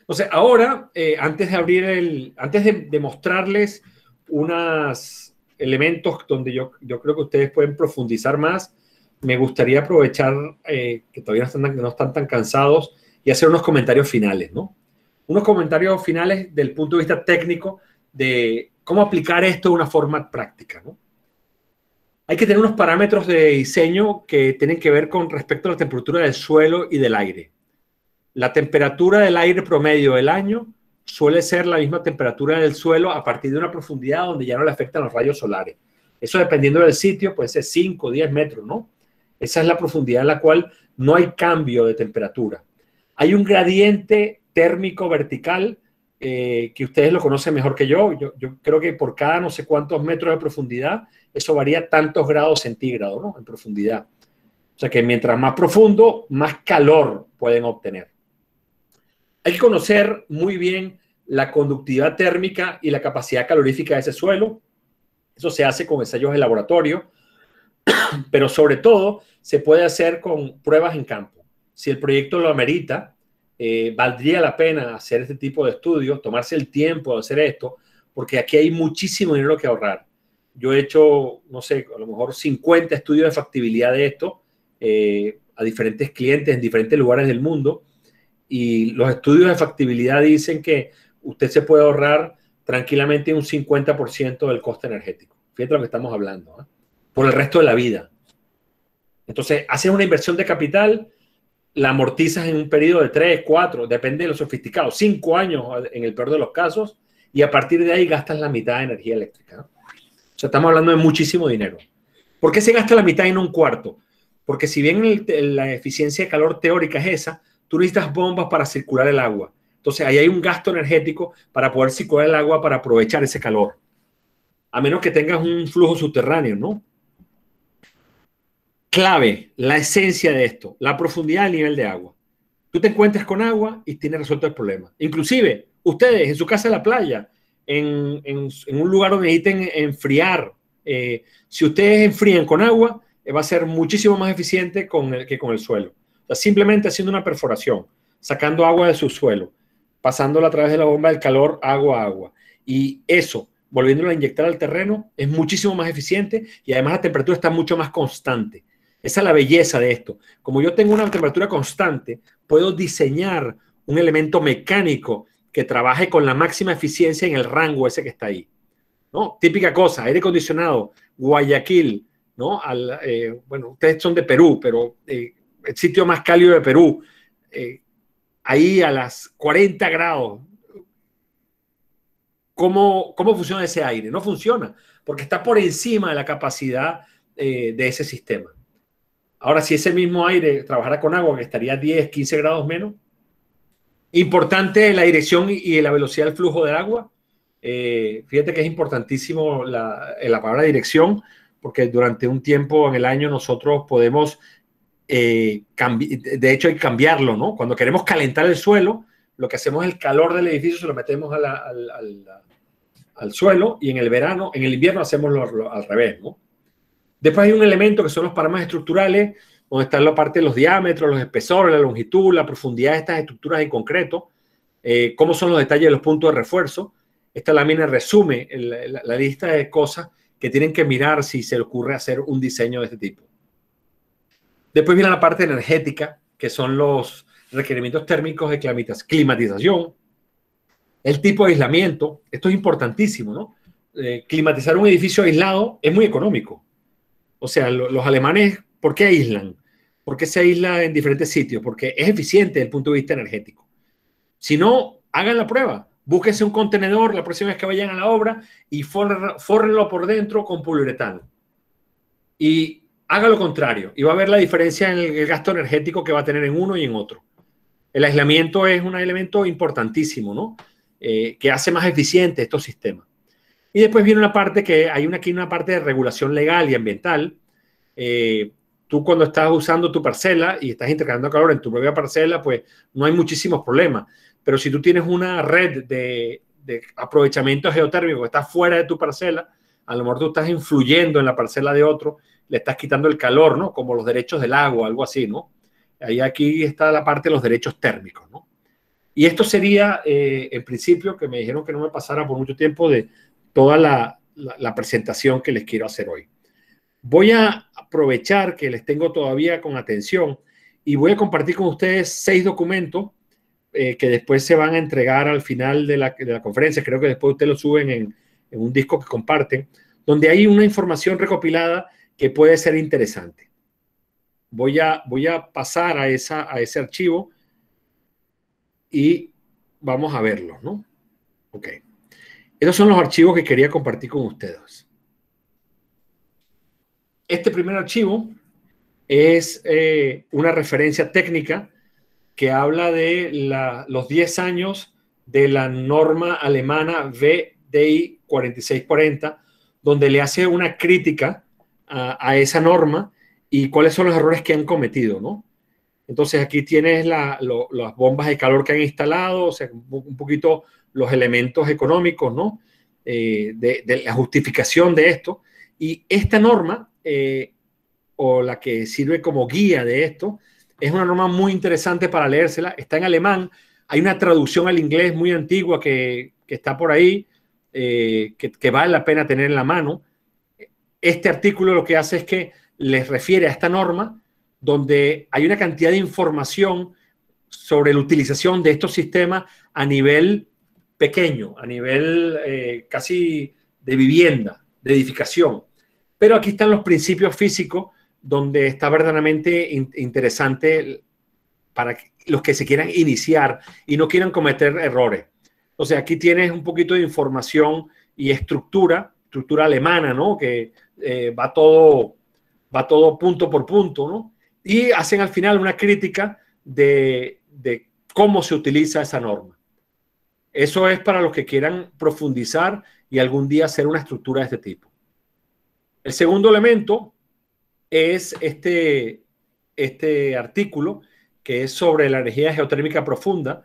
Entonces, ahora, eh, antes de abrir el, antes de, mostrarles unos elementos donde yo, yo, creo que ustedes pueden profundizar más, me gustaría aprovechar eh, que todavía no están, no están tan cansados y hacer unos comentarios finales, ¿no? Unos comentarios finales del punto de vista técnico de cómo aplicar esto de una forma práctica, ¿no? hay que tener unos parámetros de diseño que tienen que ver con respecto a la temperatura del suelo y del aire. La temperatura del aire promedio del año suele ser la misma temperatura del suelo a partir de una profundidad donde ya no le afectan los rayos solares. Eso dependiendo del sitio puede ser 5 o 10 metros, ¿no? Esa es la profundidad en la cual no hay cambio de temperatura. Hay un gradiente térmico vertical eh, que ustedes lo conocen mejor que yo. yo. creo que por cada no sé cuántos metros de profundidad, eso varía tantos grados centígrados en profundidad. O sea que mientras más profundo, más calor pueden obtener. Hay que conocer muy bien la conductividad térmica y la capacidad calorífica de ese suelo. Eso se hace con ensayos de laboratorio, pero sobre todo se puede hacer con pruebas en campo. Si el proyecto lo amerita, eh, valdría la pena hacer este tipo de estudios, tomarse el tiempo de hacer esto, porque aquí hay muchísimo dinero que ahorrar. Yo he hecho, no sé, a lo mejor 50 estudios de factibilidad de esto eh, a diferentes clientes en diferentes lugares del mundo y los estudios de factibilidad dicen que usted se puede ahorrar tranquilamente un 50% del coste energético. Fíjate lo que estamos hablando, ¿ah? por el resto de la vida. Entonces, haces una inversión de capital la amortizas en un periodo de 3, 4, depende de lo sofisticado, 5 años en el peor de los casos, y a partir de ahí gastas la mitad de energía eléctrica. O sea, estamos hablando de muchísimo dinero. ¿Por qué se gasta la mitad en un cuarto? Porque si bien la eficiencia de calor teórica es esa, tú necesitas bombas para circular el agua. Entonces ahí hay un gasto energético para poder circular el agua para aprovechar ese calor. A menos que tengas un flujo subterráneo, ¿no? clave, la esencia de esto, la profundidad del nivel de agua. Tú te encuentras con agua y tienes resuelto el problema. Inclusive, ustedes en su casa en la playa, en, un lugar donde necesiten enfriar, eh, si ustedes enfrían con agua, eh, va a ser muchísimo más eficiente que con el suelo. simplemente haciendo una perforación, sacando agua de su suelo, pasándola a través de la bomba del calor agua a agua. Y eso, volviéndola a inyectar al terreno, es muchísimo más eficiente y además la temperatura está mucho más constante. Esa es la belleza de esto. Como yo tengo una temperatura constante, puedo diseñar un elemento mecánico que trabaje con la máxima eficiencia en el rango ese que está ahí. ¿no? Típica cosa, aire acondicionado, Guayaquil, ¿no? Eh, bueno, ustedes son de Perú, pero eh, el sitio más cálido de Perú, eh, ahí a las 40 grados. ¿Cómo, ¿Cómo funciona ese aire? No funciona, porque está por encima de la capacidad de ese sistema. Ahora, si ese mismo aire trabajara con agua, que estaría 10, 15 grados menos. Importante la dirección y la velocidad del flujo del agua. Eh, fíjate que es importantísimo la, palabra dirección, porque durante un tiempo en el año nosotros podemos, eh, de hecho, hay cambiarlo, ¿no? Cuando queremos calentar el suelo, lo que hacemos es el calor del edificio, se lo metemos al, suelo y en el verano, en el invierno hacemos al revés, ¿no? Después hay un elemento que son los parámetros estructurales, donde están la parte de los diámetros, los espesores, la longitud, la profundidad de estas estructuras en concreto, eh, cómo son los detalles de los puntos de refuerzo. Esta lámina resume la, lista de cosas que tienen que mirar si se le ocurre hacer un diseño de este tipo. Después viene la parte energética, que son los requerimientos térmicos de climatización, el tipo de aislamiento, esto es importantísimo, ¿no? Eh, climatizar un edificio aislado es muy económico, o sea, los alemanes, ¿por qué aíslan? ¿Por qué se aísla en diferentes sitios? Porque es eficiente desde el punto de vista energético. Si no, hagan la prueba. Búsquense un contenedor la próxima vez que vayan a la obra y forrenlo por dentro con poliuretano. Y haga lo contrario y va a ver la diferencia en el, gasto energético que va a tener en uno y en otro. El aislamiento es un elemento importantísimo, ¿no? Eh, que hace más eficiente estos sistemas. Y después viene una parte que hay una, aquí una parte de regulación legal y ambiental. Eh, tú cuando estás usando tu parcela y estás intercambiando calor en tu propia parcela, pues no hay muchísimos problemas. Pero si tú tienes una red de, aprovechamiento geotérmico que está fuera de tu parcela, a lo mejor tú estás influyendo en la parcela de otro, le estás quitando el calor, ¿no? Como los derechos del agua, algo así, ¿no? Ahí aquí está la parte de los derechos térmicos, ¿no? Y esto sería, eh, en principio, que me dijeron que no me pasara por mucho tiempo de toda la, presentación que les quiero hacer hoy. Voy a aprovechar que les tengo todavía con atención y voy a compartir con ustedes seis documentos eh, que después se van a entregar al final de la, conferencia. Creo que después ustedes lo suben en, un disco que comparten, donde hay una información recopilada que puede ser interesante. Voy a, pasar a, a ese archivo y vamos a verlo, ¿no? Ok. Esos son los archivos que quería compartir con ustedes. Este primer archivo es eh, una referencia técnica que habla de los 10 años de la norma alemana VDI 4640, donde le hace una crítica a, esa norma y cuáles son los errores que han cometido, ¿no? Entonces aquí tienes las bombas de calor que han instalado, o sea, un poquito los elementos económicos, ¿no? Eh, de, la justificación de esto. Y esta norma, eh, o la que sirve como guía de esto, es una norma muy interesante para leérsela. Está en alemán. Hay una traducción al inglés muy antigua que, está por ahí, eh, que, que, vale la pena tener en la mano. Este artículo lo que hace es que les refiere a esta norma donde hay una cantidad de información sobre la utilización de estos sistemas a nivel pequeño, a nivel eh, casi de vivienda, de edificación. Pero aquí están los principios físicos donde está verdaderamente interesante para los que se quieran iniciar y no quieran cometer errores. O sea, aquí tienes un poquito de información y estructura, estructura alemana, ¿no? Que eh, va, todo, va todo punto por punto, Y hacen al final una crítica de cómo se utiliza esa norma. Eso es para los que quieran profundizar y algún día hacer una estructura de este tipo. El segundo elemento es este, este artículo que es sobre la energía geotérmica profunda.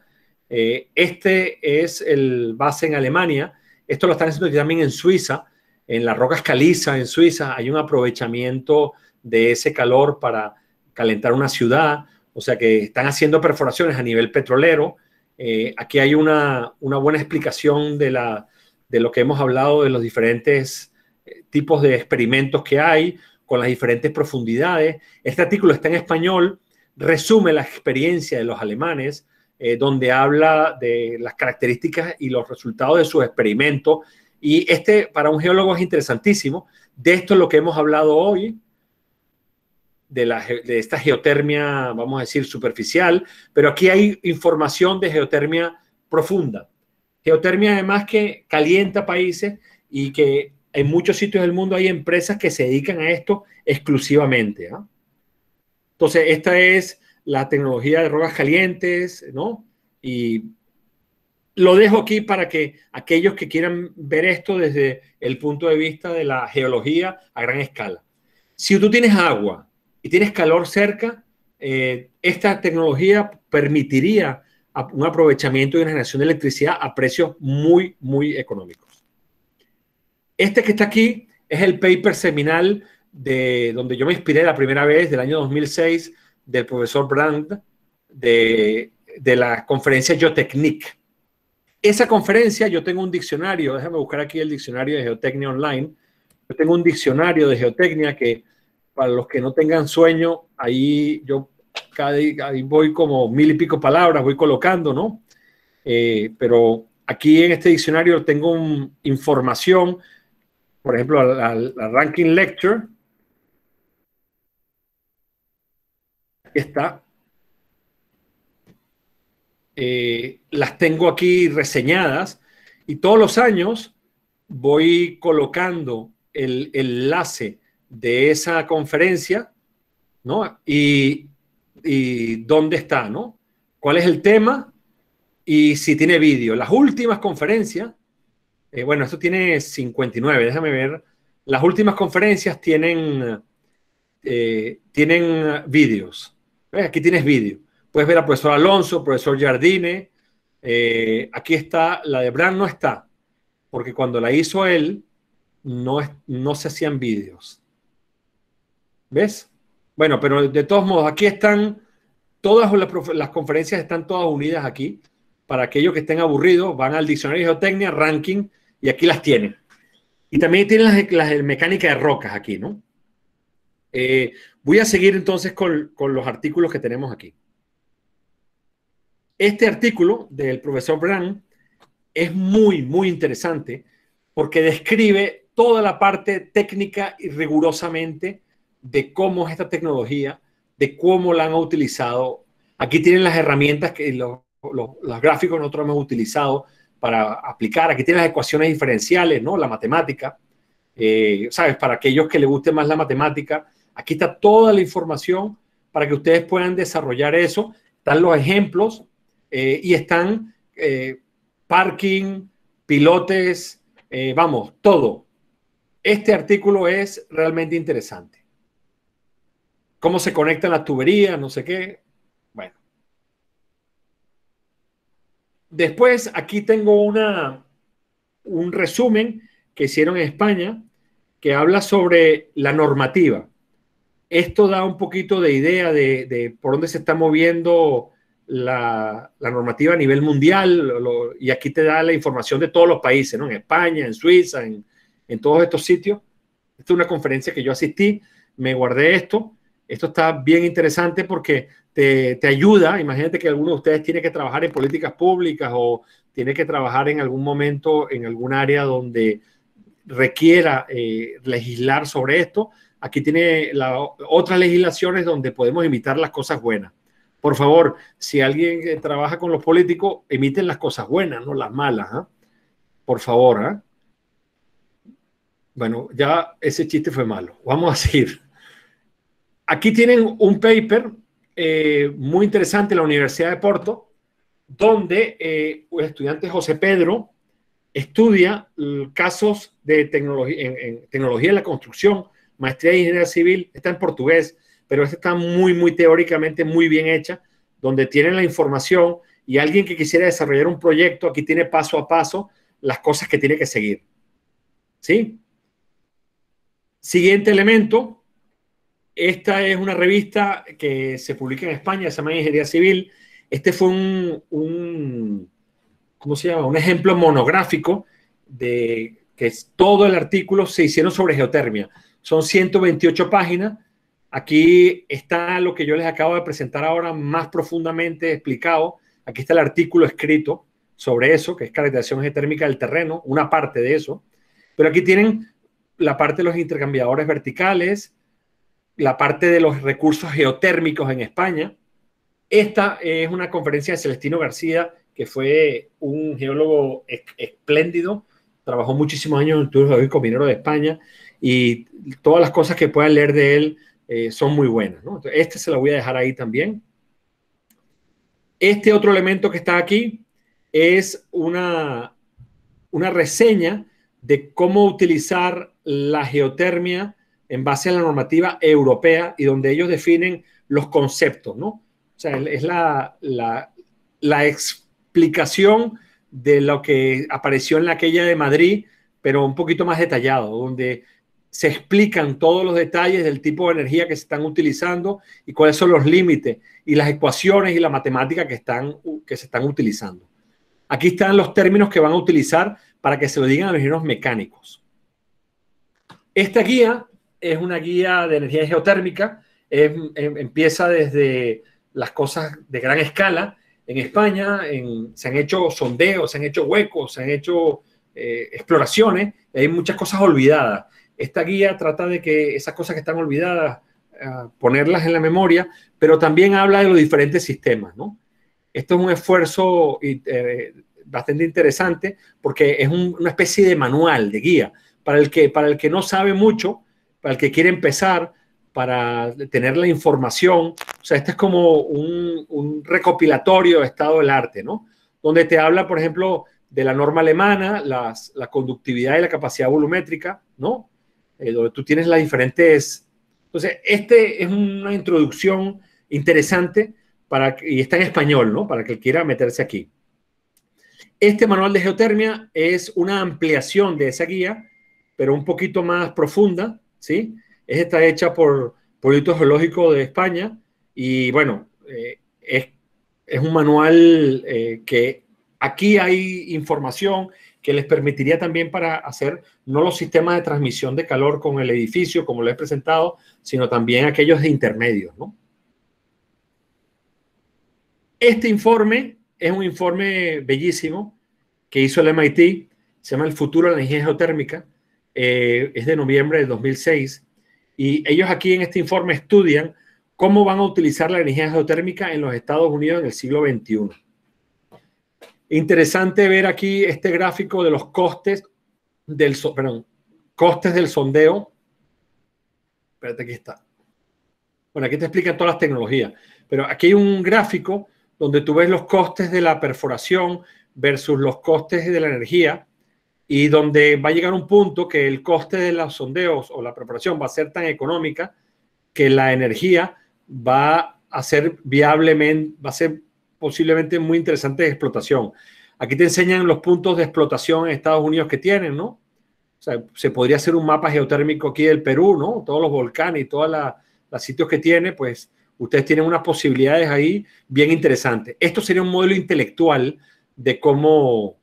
Eh, este es el base en Alemania. Esto lo están haciendo también en Suiza, en las rocas calizas en Suiza. Hay un aprovechamiento de ese calor para calentar una ciudad. O sea que están haciendo perforaciones a nivel petrolero eh, aquí hay una, buena explicación de, lo que hemos hablado de los diferentes eh, tipos de experimentos que hay, con las diferentes profundidades. Este artículo está en español, resume la experiencia de los alemanes, eh, donde habla de las características y los resultados de sus experimentos. Y este, para un geólogo, es interesantísimo. De esto es lo que hemos hablado hoy, de, esta geotermia, vamos a decir, superficial, pero aquí hay información de geotermia profunda. Geotermia además que calienta países y que en muchos sitios del mundo hay empresas que se dedican a esto exclusivamente. ¿ah? Entonces, esta es la tecnología de rocas calientes, ¿no? Y lo dejo aquí para que aquellos que quieran ver esto desde el punto de vista de la geología a gran escala. Si tú tienes agua y tienes calor cerca, eh, esta tecnología permitiría un aprovechamiento y una generación de electricidad a precios muy, muy económicos. Este que está aquí es el paper seminal de donde yo me inspiré la primera vez del año 2006 del profesor Brand de, de la conferencia Geotechnique. Esa conferencia, yo tengo un diccionario, déjame buscar aquí el diccionario de geotecnia online. Yo tengo un diccionario de geotecnia que para los que no tengan sueño, ahí yo cada, ahí voy como mil y pico palabras, voy colocando, ¿no? Eh, pero aquí en este diccionario tengo información, por ejemplo, la, ranking lecture. Aquí está. Eh, las tengo aquí reseñadas y todos los años voy colocando el enlace de esa conferencia, ¿no? Y, dónde está, ¿no? ¿Cuál es el tema? Y si tiene vídeo. Las últimas conferencias, eh, bueno, esto tiene 59, déjame ver. Las últimas conferencias tienen, eh, tienen vídeos. Eh, aquí tienes vídeo. Puedes ver a profesor Alonso, profesor Jardine. aquí está, la de Brand no está, porque cuando la hizo él, no, no se hacían vídeos. ¿Ves? Bueno, pero de todos modos, aquí están todas las, conferencias, están todas unidas aquí. Para aquellos que estén aburridos, van al diccionario de geotecnia, ranking, y aquí las tienen. Y también tienen las, mecánicas mecánica de rocas aquí, ¿no? Eh, voy a seguir entonces con, con, los artículos que tenemos aquí. Este artículo del profesor Brand es muy, muy interesante porque describe toda la parte técnica y rigurosamente de cómo es esta tecnología, de cómo la han utilizado. Aquí tienen las herramientas que los, gráficos nosotros hemos utilizado para aplicar. Aquí tienen las ecuaciones diferenciales, ¿no? La matemática. Eh, ¿Sabes? Para aquellos que les guste más la matemática, aquí está toda la información para que ustedes puedan desarrollar eso. Están los ejemplos eh, y están eh, parking, pilotes, vamos, todo. Este artículo es realmente interesante cómo se conectan las tuberías, no sé qué. Bueno. Después, aquí tengo una, un resumen que hicieron en España que habla sobre la normativa. Esto da un poquito de idea de, de por dónde se está moviendo la, la normativa a nivel mundial y aquí te da la información de todos los países, ¿no? En España, en Suiza, en, en todos estos sitios. Esta es una conferencia que yo asistí, me guardé esto esto está bien interesante porque te, ayuda. Imagínate que alguno de ustedes tiene que trabajar en políticas públicas o tiene que trabajar en algún momento en algún área donde requiera eh, legislar sobre esto. Aquí tiene otras legislaciones donde podemos imitar las cosas buenas. Por favor, si alguien eh, trabaja con los políticos, emiten las cosas buenas, no las malas. ¿ah? Por favor. ¿ah? Bueno, ya ese chiste fue malo. Vamos a seguir aquí tienen un paper eh, muy interesante de la Universidad de Porto, donde eh, el estudiante José Pedro estudia casos de tecnología en, tecnología de la construcción, maestría de ingeniería civil, está en portugués, pero esta está muy, muy teóricamente muy bien hecha, donde tienen la información y alguien que quisiera desarrollar un proyecto, aquí tiene paso a paso las cosas que tiene que seguir. ¿Sí? Siguiente elemento, esta es una revista que se publica en España, se llama Ingeniería Civil. Este fue un, se llama? Un ejemplo monográfico de que todo el artículo se hicieron sobre geotermia. Son 128 páginas. Aquí está lo que yo les acabo de presentar ahora más profundamente explicado. Aquí está el artículo escrito sobre eso, que es caracterización geotérmica del terreno, una parte de eso. Pero aquí tienen la parte de los intercambiadores verticales, la parte de los recursos geotérmicos en España. Esta es una conferencia de Celestino García, que fue un geólogo espléndido, trabajó muchísimos años en el Tour Geológico Minero de España y todas las cosas que puedan leer de él eh, son muy buenas. este se la voy a dejar ahí también. Este otro elemento que está aquí es una, una reseña de cómo utilizar la geotermia en base a la normativa europea y donde ellos definen los conceptos, ¿no? O sea, es la, explicación de lo que apareció en la aquella de Madrid, pero un poquito más detallado, donde se explican todos los detalles del tipo de energía que se están utilizando y cuáles son los límites y las ecuaciones y la matemática que, están, que se están utilizando. Aquí están los términos que van a utilizar para que se lo digan a los ingenieros mecánicos. Esta guía es una guía de energía geotérmica, empieza desde las cosas de gran escala. En España se han hecho sondeos, se han hecho huecos, se han hecho eh, exploraciones, hay muchas cosas olvidadas. Esta guía trata de que esas cosas que están olvidadas, eh, ponerlas en la memoria, pero también habla de los diferentes sistemas, Esto es un esfuerzo eh, bastante interesante porque es una especie de manual, de guía, para el que, para el que no sabe mucho, para el que quiere empezar, para tener la información. O sea, este es como un, recopilatorio de estado del arte, ¿no? Donde te habla, por ejemplo, de la norma alemana, la conductividad y la capacidad volumétrica, ¿no? Eh, donde tú tienes las diferentes... Entonces, este es una introducción interesante para, y está en español, ¿no? Para que quiera meterse aquí. Este manual de geotermia es una ampliación de esa guía, pero un poquito más profunda, ¿sí? Está hecha por Proyecto Geológico de España y bueno, eh, es, un manual eh, que aquí hay información que les permitiría también para hacer no los sistemas de transmisión de calor con el edificio, como lo he presentado, sino también aquellos de intermedios, Este informe es un informe bellísimo que hizo el MIT, se llama El futuro de la energía geotérmica, eh, es de noviembre de 2006, y ellos aquí en este informe estudian cómo van a utilizar la energía geotérmica en los Estados Unidos en el siglo XXI. Interesante ver aquí este gráfico de los costes del, costes del sondeo. Espérate, aquí está. Bueno, aquí te explican todas las tecnologías, pero aquí hay un gráfico donde tú ves los costes de la perforación versus los costes de la energía y donde va a llegar un punto que el coste de los sondeos o la preparación va a ser tan económica que la energía va a ser viablemente, va a ser posiblemente muy interesante de explotación. Aquí te enseñan los puntos de explotación en Estados Unidos que tienen, ¿no? O sea, se podría hacer un mapa geotérmico aquí del Perú, ¿no? Todos los volcanes y todas los sitios que tiene, pues ustedes tienen unas posibilidades ahí bien interesantes. Esto sería un modelo intelectual de cómo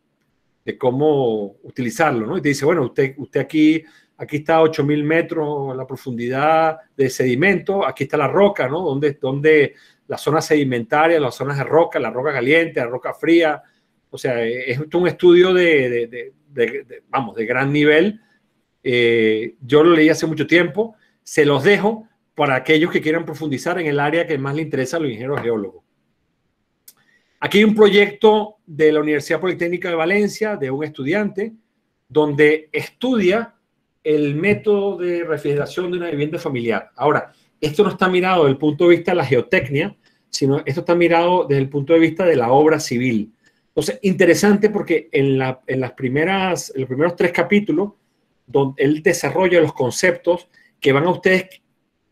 de cómo utilizarlo, ¿no? Y te dice, bueno, usted, usted aquí, aquí está a 8000 metros la profundidad de sedimento, aquí está la roca, ¿no? Donde, donde zona zona sedimentaria las zonas de roca, la roca caliente, la roca fría, o sea, es un estudio de, vamos, de gran nivel. Eh, yo lo leí hace mucho tiempo, se los dejo para aquellos que quieran profundizar en el área que más le interesa a los ingenieros geólogos. Aquí hay un proyecto de la Universidad Politécnica de Valencia, de un estudiante, donde estudia el método de refrigeración de una vivienda familiar. Ahora, esto no está mirado desde el punto de vista de la geotecnia, sino esto está mirado desde el punto de vista de la obra civil. Entonces, interesante porque en, las primeras, los primeros tres capítulos, donde él desarrolla los conceptos que van a ustedes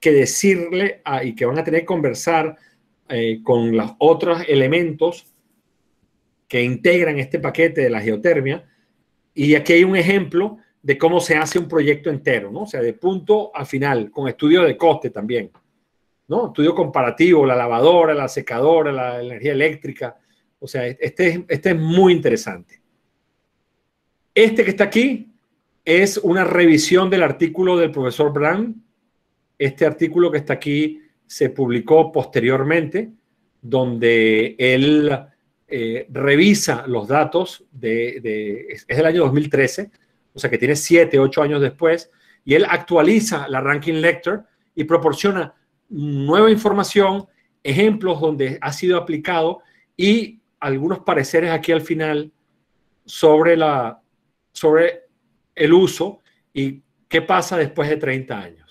que decirle y que van a tener que conversar eh, con los otros elementos que integran este paquete de la geotermia. Y aquí hay un ejemplo de cómo se hace un proyecto entero, ¿no? O sea, de punto a final, con estudio de coste también, ¿no? Estudio comparativo, la lavadora, la secadora, la energía eléctrica. O sea, este, este es muy interesante. Este que está aquí es una revisión del artículo del profesor Brand. Este artículo que está aquí se publicó posteriormente, donde él eh, revisa los datos de, es del año 2013, o sea que tiene 7, 8 años después, y él actualiza la ranking lecture y proporciona nueva información, ejemplos donde ha sido aplicado y algunos pareceres aquí al final sobre, la, sobre el uso y qué pasa después de 30 años.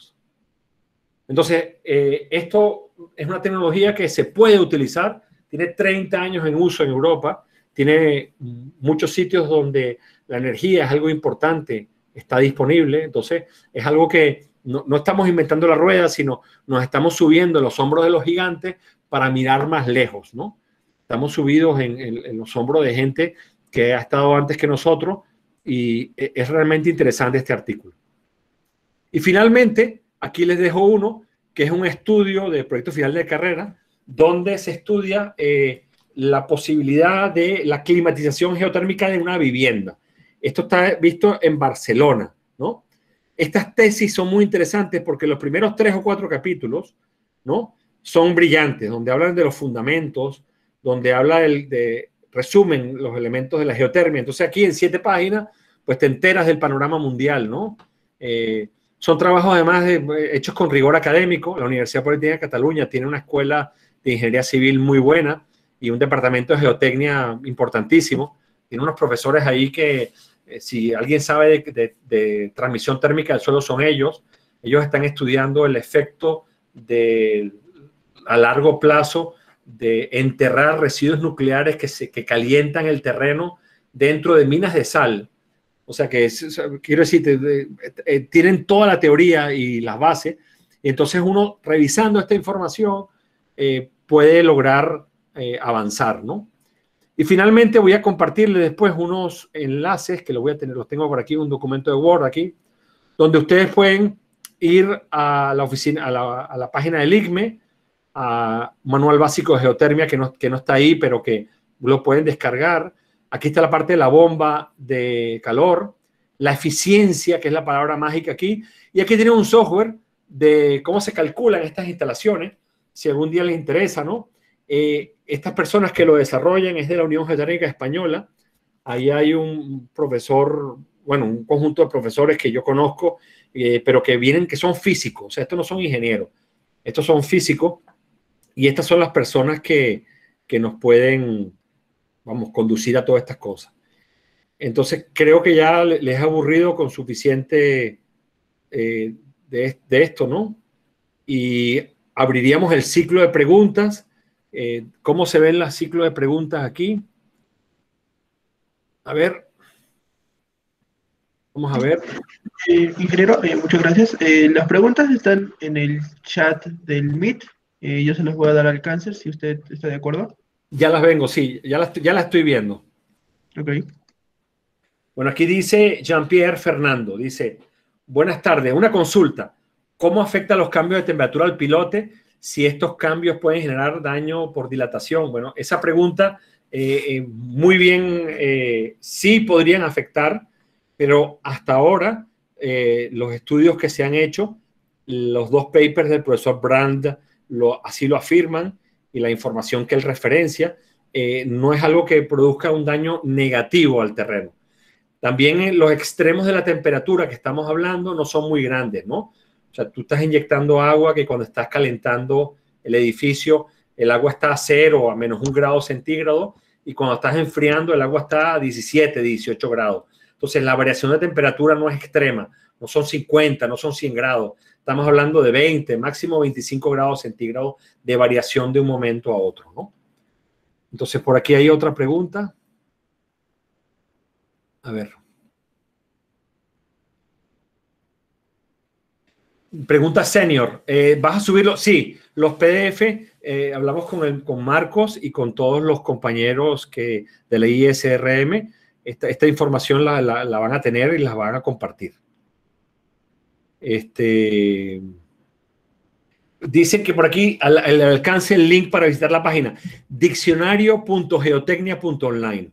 Entonces, eh, esto es una tecnología que se puede utilizar, tiene 30 años en uso en Europa, tiene muchos sitios donde la energía es algo importante, está disponible, entonces es algo que no, estamos inventando la rueda, sino nos estamos subiendo en los hombros de los gigantes para mirar más lejos, ¿no? Estamos subidos en los hombros de gente que ha estado antes que nosotros y e, es realmente interesante este artículo. Y finalmente, Aquí les dejo uno, que es un estudio de proyecto final de carrera, donde se estudia eh, la posibilidad de la climatización geotérmica de una vivienda. Esto está visto en Barcelona, ¿no? Estas tesis son muy interesantes porque los primeros tres o cuatro capítulos, ¿no? Son brillantes, donde hablan de los fundamentos, donde habla del, de, resumen los elementos de la geotermia. Entonces aquí en siete páginas, pues te enteras del panorama mundial, ¿no? Eh, son trabajos además eh, hechos con rigor académico. La Universidad Politécnica de Cataluña tiene una escuela de ingeniería civil muy buena y un departamento de geotecnia importantísimo. Tiene unos profesores ahí que, eh, si alguien sabe de, transmisión térmica del suelo, son ellos. Ellos están estudiando el efecto a largo plazo de enterrar residuos nucleares que, se, que calientan el terreno dentro de minas de sal. O sea que, quiero decir, eh, tienen toda la teoría y las bases. Entonces uno, revisando esta información, eh, puede lograr eh, avanzar, ¿no? Y finalmente voy a compartirle después unos enlaces que los voy a tener, los tengo por aquí, un documento de Word aquí, donde ustedes pueden ir a la oficina, a la, página del ICME, a Manual Básico de Geotermia, que no, que no está ahí, pero que lo pueden descargar. Aquí está la parte de la bomba de calor, la eficiencia, que es la palabra mágica aquí. Y aquí tiene un software de cómo se calculan estas instalaciones, si algún día les interesa, ¿no? Eh, estas personas que lo desarrollan es de la Unión Geotérmica Española. Ahí hay un profesor, bueno, un conjunto de profesores que yo conozco, eh, pero que vienen, que son físicos, o sea, estos no son ingenieros, estos son físicos y estas son las personas que, que nos pueden vamos, conducir a todas estas cosas. Entonces, creo que ya les ha aburrido con suficiente eh, de, esto, ¿no? Y abriríamos el ciclo de preguntas. Eh, ¿Cómo se ven los ciclos de preguntas aquí? A ver. Vamos a ver. Eh, ingeniero, muchas gracias. las preguntas están en el chat del Meet. yo se las voy a dar al cáncer si usted está de acuerdo. Ya las vengo, sí, ya las, ya estoy viendo. Ok. Bueno, aquí dice Jean-Pierre Fernando, dice, buenas tardes, una consulta. ¿Cómo afecta los cambios de temperatura al pilote? Si estos cambios pueden generar daño por dilatación. Bueno, esa pregunta eh, eh, muy bien, eh, sí podrían afectar, pero hasta ahora los estudios que se han hecho, los dos papers del profesor Brand lo, así lo afirman, y la información que él referencia, eh, no es algo que produzca un daño negativo al terreno. También eh, los extremos de la temperatura que estamos hablando no son muy grandes, ¿no? O sea, tú estás inyectando agua que cuando estás calentando el edificio, el agua está a cero, a menos un grado centígrado, y cuando estás enfriando, el agua está a 17, 18 grados. Entonces, la variación de temperatura no es extrema, no son 50, no son 100 grados, estamos hablando de 20, máximo 25 grados centígrados de variación de un momento a otro, ¿no? Entonces, por aquí hay otra pregunta. A ver. Pregunta senior. Eh, ¿Vas a subirlo? Sí, los PDF, eh, hablamos con, Marcos y con todos los compañeros que, de la ISRM. Esta, información la, la van a tener y la van a compartir. Este, dicen que por aquí al, alcance el link para visitar la página diccionario.geotecnia.online.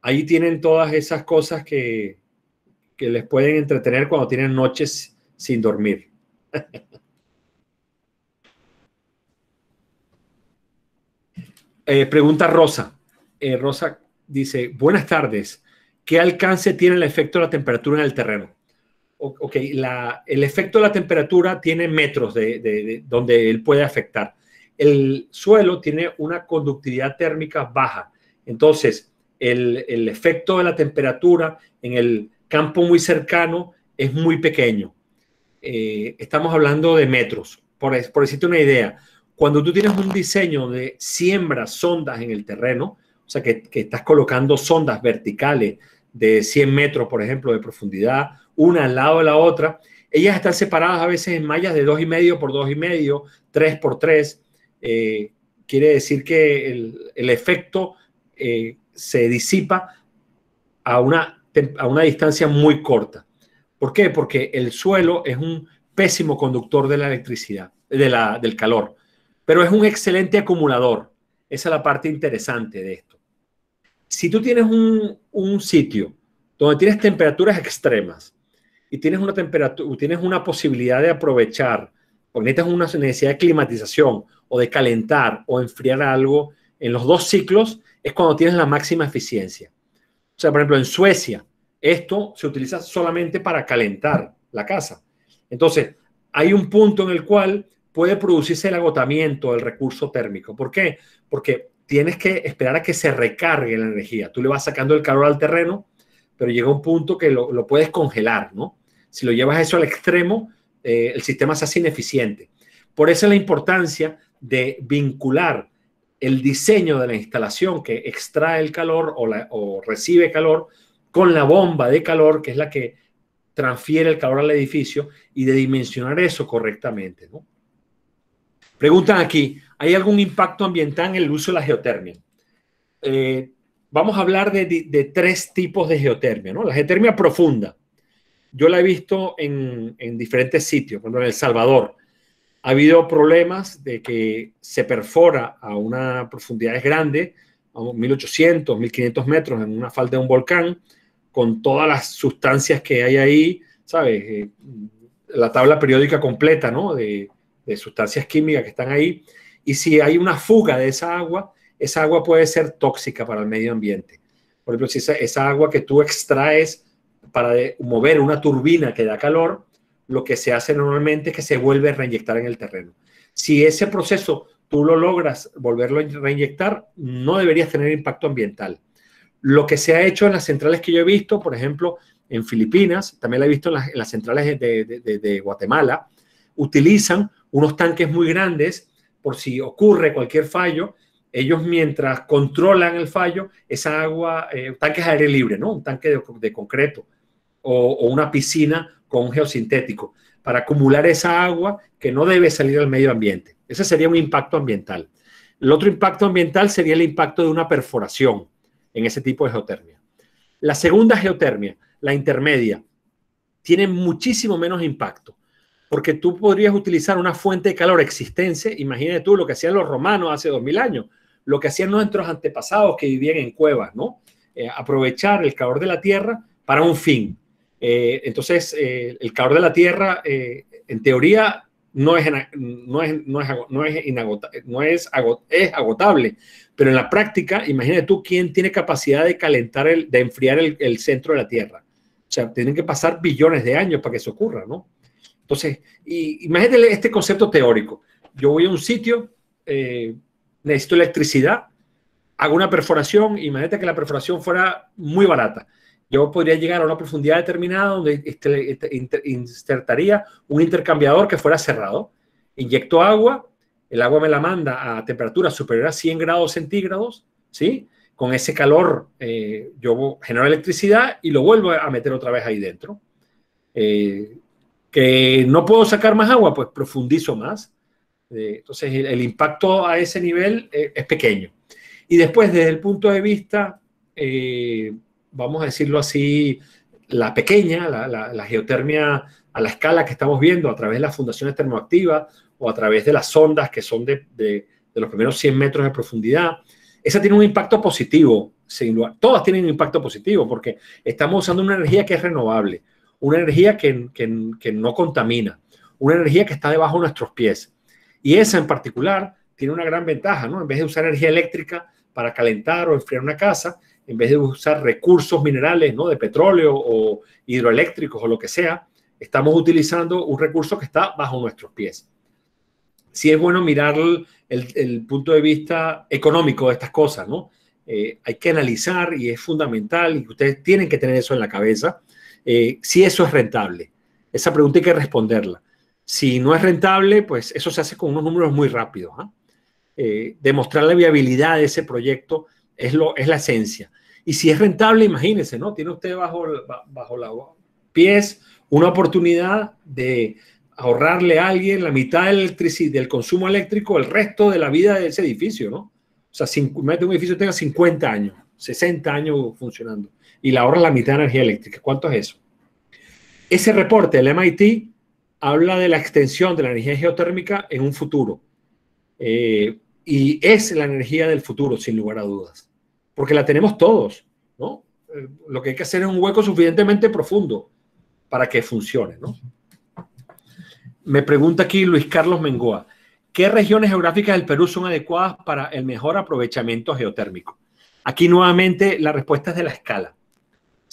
Ahí tienen todas esas cosas que, les pueden entretener cuando tienen noches sin dormir. Eh, pregunta Rosa. Eh, Rosa dice, buenas tardes. ¿Qué alcance tiene el efecto de la temperatura en el terreno? ok, la, el efecto de la temperatura tiene metros de, donde él puede afectar. El suelo tiene una conductividad térmica baja. Entonces, el, efecto de la temperatura en el campo muy cercano es muy pequeño. Eh, estamos hablando de metros, por, por decirte una idea. Cuando tú tienes un diseño de siembra sondas en el terreno, o sea, que, que estás colocando sondas verticales, de 100 metros, por ejemplo, de profundidad, una al lado de la otra. Ellas están separadas a veces en mallas de 2,5 por 2,5, 3 por 3. Eh, quiere decir que el, efecto eh, se disipa a una, una distancia muy corta. ¿Por qué? Porque el suelo es un pésimo conductor de la electricidad, de la, del calor, pero es un excelente acumulador. Esa es la parte interesante de esto si tú tienes un, sitio donde tienes temperaturas extremas y tienes una, tienes una posibilidad de aprovechar, o necesitas una necesidad de climatización o de calentar o enfriar algo, en los dos ciclos es cuando tienes la máxima eficiencia. O sea, por ejemplo, en Suecia, esto se utiliza solamente para calentar la casa. Entonces, hay un punto en el cual puede producirse el agotamiento del recurso térmico. ¿Por qué? Porque tienes que esperar a que se recargue la energía. Tú le vas sacando el calor al terreno, pero llega un punto que lo, puedes congelar, ¿no? Si lo llevas eso al extremo, eh, el sistema se hace ineficiente. Por eso la importancia de vincular el diseño de la instalación que extrae el calor o, o recibe calor con la bomba de calor, que es la que transfiere el calor al edificio, y de dimensionar eso correctamente, ¿no? Preguntan aquí, ¿Hay algún impacto ambiental en el uso de la geotermia? Eh, vamos a hablar de, tres tipos de geotermia. ¿no? La geotermia profunda. Yo la he visto en, diferentes sitios, por ejemplo, en El Salvador. Ha habido problemas de que se perfora a una profundidad grandes, a 1800, 1500 metros, en una falda de un volcán, con todas las sustancias que hay ahí, ¿sabes? Eh, la tabla periódica completa, ¿no? de sustancias químicas que están ahí y si hay una fuga de esa agua, esa agua puede ser tóxica para el medio ambiente. Por ejemplo, si esa, agua que tú extraes para mover una turbina que da calor, lo que se hace normalmente es que se vuelve a reinyectar en el terreno. Si ese proceso tú lo logras volverlo a reinyectar, no deberías tener impacto ambiental. Lo que se ha hecho en las centrales que yo he visto, por ejemplo, en Filipinas, también lo he visto en las, centrales de, de, Guatemala, utilizan unos tanques muy grandes por si ocurre cualquier fallo, ellos mientras controlan el fallo, esa agua, eh, tanques aire libre, ¿no? Un tanque de, concreto o, o, una piscina con un geosintético para acumular esa agua que no debe salir al medio ambiente. Ese sería un impacto ambiental. El otro impacto ambiental sería el impacto de una perforación en ese tipo de geotermia. La segunda geotermia, la intermedia, tiene muchísimo menos impacto porque tú podrías utilizar una fuente de calor existente, imagínate tú lo que hacían los romanos hace 2000 años, lo que hacían nuestros antepasados que vivían en cuevas, ¿no? Eh, aprovechar el calor de la tierra para un fin. Eh, entonces, eh, el calor de la tierra, en teoría, no es, no es, no es, es, agotable, pero en la práctica, imagínate tú quién tiene capacidad de calentar, el, de enfriar el, el centro de la tierra. O sea, tienen que pasar billones de años para que eso ocurra, ¿no? Entonces, imagínate este concepto teórico. Yo voy a un sitio, eh, necesito electricidad, hago una perforación, imagínate que la perforación fuera muy barata. Yo podría llegar a una profundidad determinada donde este, este, insertaría un intercambiador que fuera cerrado. Inyecto agua, el agua me la manda a temperatura superior a 100 grados centígrados, ¿sí? Con ese calor eh, yo genero electricidad y lo vuelvo a meter otra vez ahí dentro. Eh, que no puedo sacar más agua, pues profundizo más. Eh, entonces el, impacto a ese nivel eh, es pequeño. Y después, desde el punto de vista, eh, vamos a decirlo así, la pequeña, la, geotermia a la escala que estamos viendo a través de las fundaciones termoactivas o a través de las sondas que son de, los primeros 100 metros de profundidad, esa tiene un impacto positivo. Todas tienen un impacto positivo porque estamos usando una energía que es renovable una energía que, no contamina, una energía que está debajo de nuestros pies. Y esa en particular tiene una gran ventaja, ¿no? En vez de usar energía eléctrica para calentar o enfriar una casa, en vez de usar recursos minerales, ¿no? De petróleo o hidroeléctricos o lo que sea, estamos utilizando un recurso que está bajo nuestros pies. Sí es bueno mirar el, punto de vista económico de estas cosas, ¿no? Eh, hay que analizar y es fundamental y ustedes tienen que tener eso en la cabeza eh, si eso es rentable. Esa pregunta hay que responderla. Si no es rentable, pues eso se hace con unos números muy rápidos. ¿ah? Eh, demostrar la viabilidad de ese proyecto es, lo, es la esencia. Y si es rentable, imagínense, ¿no? Tiene usted bajo, bajo pies una oportunidad de ahorrarle a alguien la mitad del, del consumo eléctrico el resto de la vida de ese edificio, ¿no? O sea, si un edificio tenga 50 años, 60 años funcionando y la ahorra la mitad de energía eléctrica. ¿Cuánto es eso? Ese reporte del MIT habla de la extensión de la energía geotérmica en un futuro. Eh, y es la energía del futuro, sin lugar a dudas. Porque la tenemos todos, ¿no? Eh, lo que hay que hacer es un hueco suficientemente profundo para que funcione, ¿no? Me pregunta aquí Luis Carlos Mengoa, ¿qué regiones geográficas del Perú son adecuadas para el mejor aprovechamiento geotérmico? Aquí nuevamente la respuesta es de la escala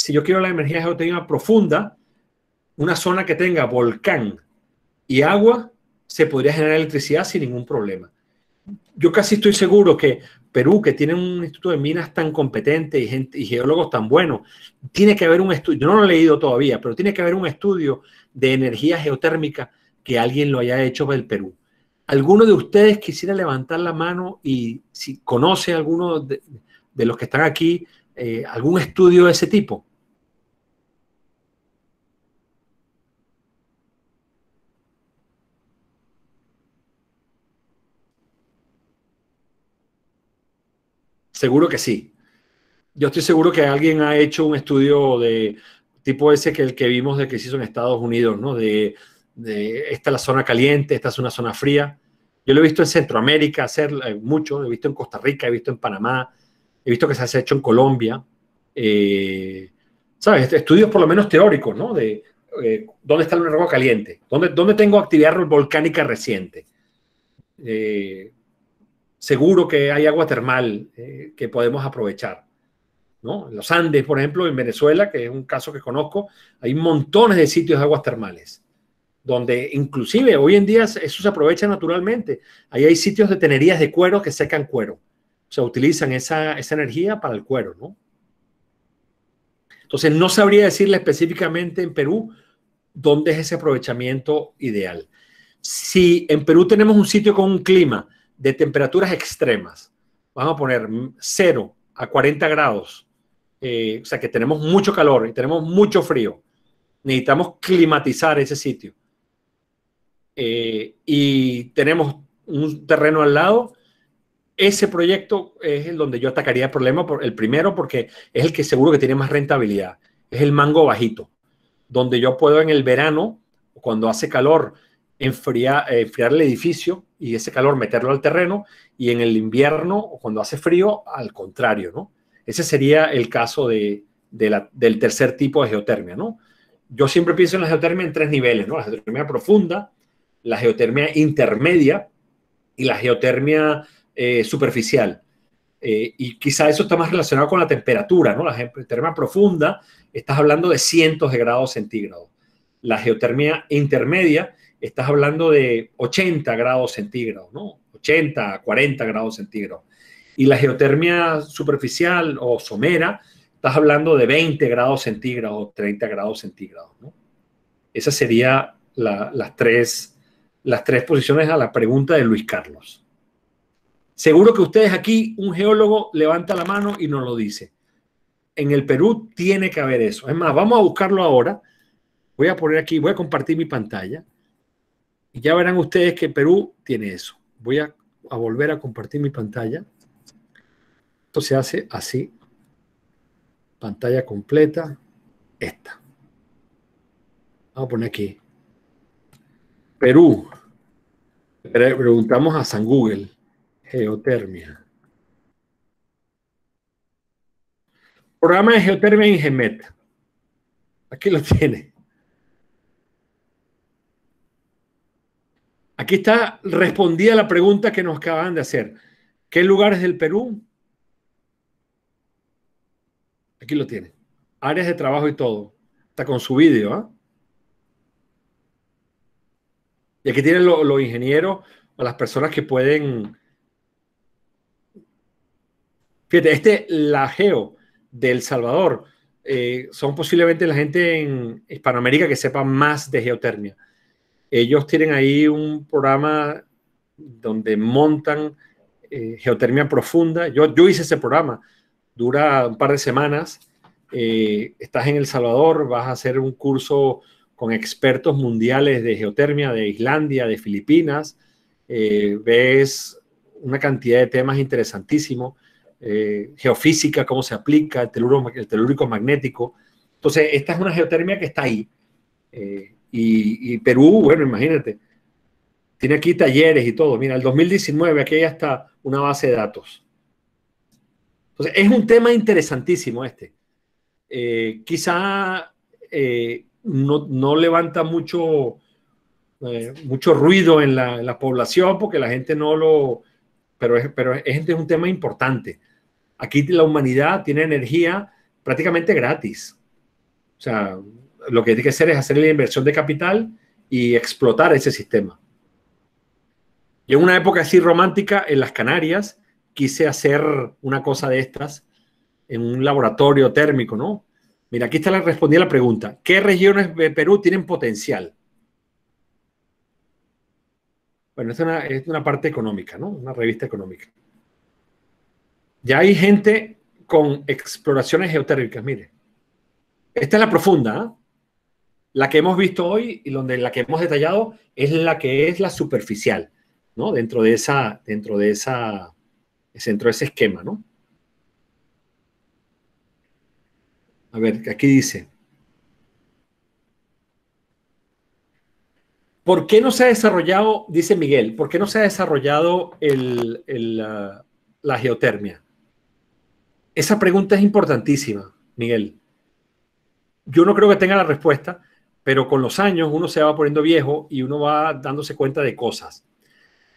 si yo quiero la energía geotérmica profunda, una zona que tenga volcán y agua, se podría generar electricidad sin ningún problema. Yo casi estoy seguro que Perú, que tiene un instituto de minas tan competente y, gente, y geólogos tan buenos, tiene que haber un estudio, yo no lo he leído todavía, pero tiene que haber un estudio de energía geotérmica que alguien lo haya hecho el Perú. ¿Alguno de ustedes quisiera levantar la mano y si conoce alguno de, los que están aquí, eh, algún estudio de ese tipo? Seguro que sí. Yo estoy seguro que alguien ha hecho un estudio de tipo ese que el que vimos de que se hizo en Estados Unidos, ¿no? De, esta es la zona caliente, esta es una zona fría. Yo lo he visto en Centroamérica hacer eh, mucho, he visto en Costa Rica, he visto en Panamá, he visto que se ha hecho en Colombia. Eh, ¿Sabes? Estudios por lo menos teóricos, ¿no? De eh, dónde está el agua caliente, dónde, dónde tengo actividad volcánica reciente seguro que hay agua termal eh, que podemos aprovechar. ¿no? los Andes, por ejemplo, en Venezuela, que es un caso que conozco, hay montones de sitios de aguas termales, donde inclusive hoy en día eso se aprovecha naturalmente. Ahí hay sitios de tenerías de cuero que secan cuero. O sea, utilizan esa, esa energía para el cuero, ¿no? Entonces, no sabría decirle específicamente en Perú dónde es ese aprovechamiento ideal. Si en Perú tenemos un sitio con un clima de temperaturas extremas, vamos a poner 0 a 40 grados, eh, o sea que tenemos mucho calor y tenemos mucho frío, necesitamos climatizar ese sitio. Eh, y tenemos un terreno al lado, ese proyecto es el donde yo atacaría el problema, por, el primero porque es el que seguro que tiene más rentabilidad, es el mango bajito, donde yo puedo en el verano, cuando hace calor, enfriar el edificio y ese calor meterlo al terreno y en el invierno o cuando hace frío, al contrario, ¿no? Ese sería el caso de, del tercer tipo de geotermia, ¿no? Yo siempre pienso en la geotermia en tres niveles, ¿no? La geotermia profunda, la geotermia intermedia y la geotermia eh, superficial. Eh, y quizá eso está más relacionado con la temperatura, ¿no? La geotermia profunda, estás hablando de cientos de grados centígrados. La geotermia intermedia, estás hablando de 80 grados centígrados, ¿no? 80, 40 grados centígrados. Y la geotermia superficial o somera, estás hablando de 20 grados centígrados, 30 grados centígrados, ¿no? Esas serían las, tres, las tres posiciones a la pregunta de Luis Carlos. Seguro que ustedes aquí, un geólogo levanta la mano y nos lo dice. En el Perú tiene que haber eso. Es más, vamos a buscarlo ahora. Voy a poner aquí, voy a compartir mi pantalla. Y ya verán ustedes que Perú tiene eso. Voy a, volver a compartir mi pantalla. Esto se hace así. Pantalla completa. Esta. Vamos a poner aquí. Perú. Preguntamos a San Google. Geotermia. Programa de geotermia en Gemet. Aquí lo tiene. Aquí está respondida la pregunta que nos acaban de hacer. ¿Qué lugares del Perú? Aquí lo tiene. Áreas de trabajo y todo. Está con su vídeo. ¿ah? Y aquí tienen los ingenieros o las personas que pueden. Fíjate, este lajeo de El Salvador eh, son posiblemente la gente en Hispanoamérica que sepa más de geotermia. Ellos tienen ahí un programa donde montan eh, geotermia profunda. Yo, yo hice ese programa, dura un par de semanas. Eh, estás en El Salvador, vas a hacer un curso con expertos mundiales de geotermia de Islandia, de Filipinas. Eh, ves una cantidad de temas interesantísimos. geofísica, cómo se aplica, el telúrico, el telúrico magnético. Entonces, esta es una geotermia que está ahí. Eh, y, Perú, bueno, imagínate, tiene aquí talleres y todo. Mira, el 2019 aquí hay hasta una base de datos. Entonces, es un tema interesantísimo este. Eh, quizá eh, no, levanta mucho, eh, mucho ruido en la, población porque la gente no lo... Pero pero es, es un tema importante. Aquí la humanidad tiene energía prácticamente gratis. O sea, lo que tiene que hacer es hacer la inversión de capital y explotar ese sistema. Y en una época así romántica, en las Canarias, quise hacer una cosa de estas en un laboratorio térmico, ¿no? Mira, aquí está la respondí la pregunta. ¿Qué regiones de Perú tienen potencial? Bueno, es una, es una parte económica, ¿no? Una revista económica. Ya hay gente con exploraciones geotérmicas, mire. Esta es la profunda, ¿ah? La que hemos visto hoy y donde la que hemos detallado es la que es la superficial, ¿no? Dentro de esa, dentro de esa, dentro de ese esquema, ¿no? A ver, aquí dice. ¿Por qué no se ha desarrollado, dice Miguel, por qué no se ha desarrollado la geotermia? Esa pregunta es importantísima, Miguel. Yo no creo que tenga la respuesta, pero con los años uno se va poniendo viejo y uno va dándose cuenta de cosas.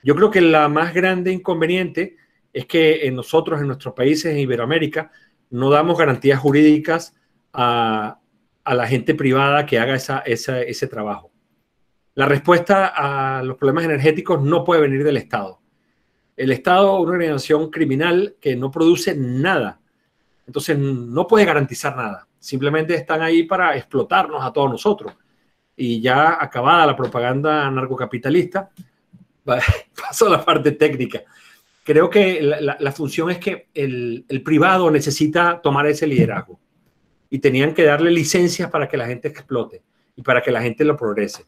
Yo creo que la más grande inconveniente es que en nosotros, en nuestros países, en Iberoamérica, no damos garantías jurídicas a, la gente privada que haga ese trabajo. La respuesta a los problemas energéticos no puede venir del Estado. El Estado es una organización criminal que no produce nada. Entonces no puede garantizar nada. Simplemente están ahí para explotarnos a todos nosotros y ya acabada la propaganda narcocapitalista, pasó a la parte técnica. Creo que la, función es que el, el, privado necesita tomar ese liderazgo y tenían que darle licencias para que la gente explote y para que la gente lo progrese.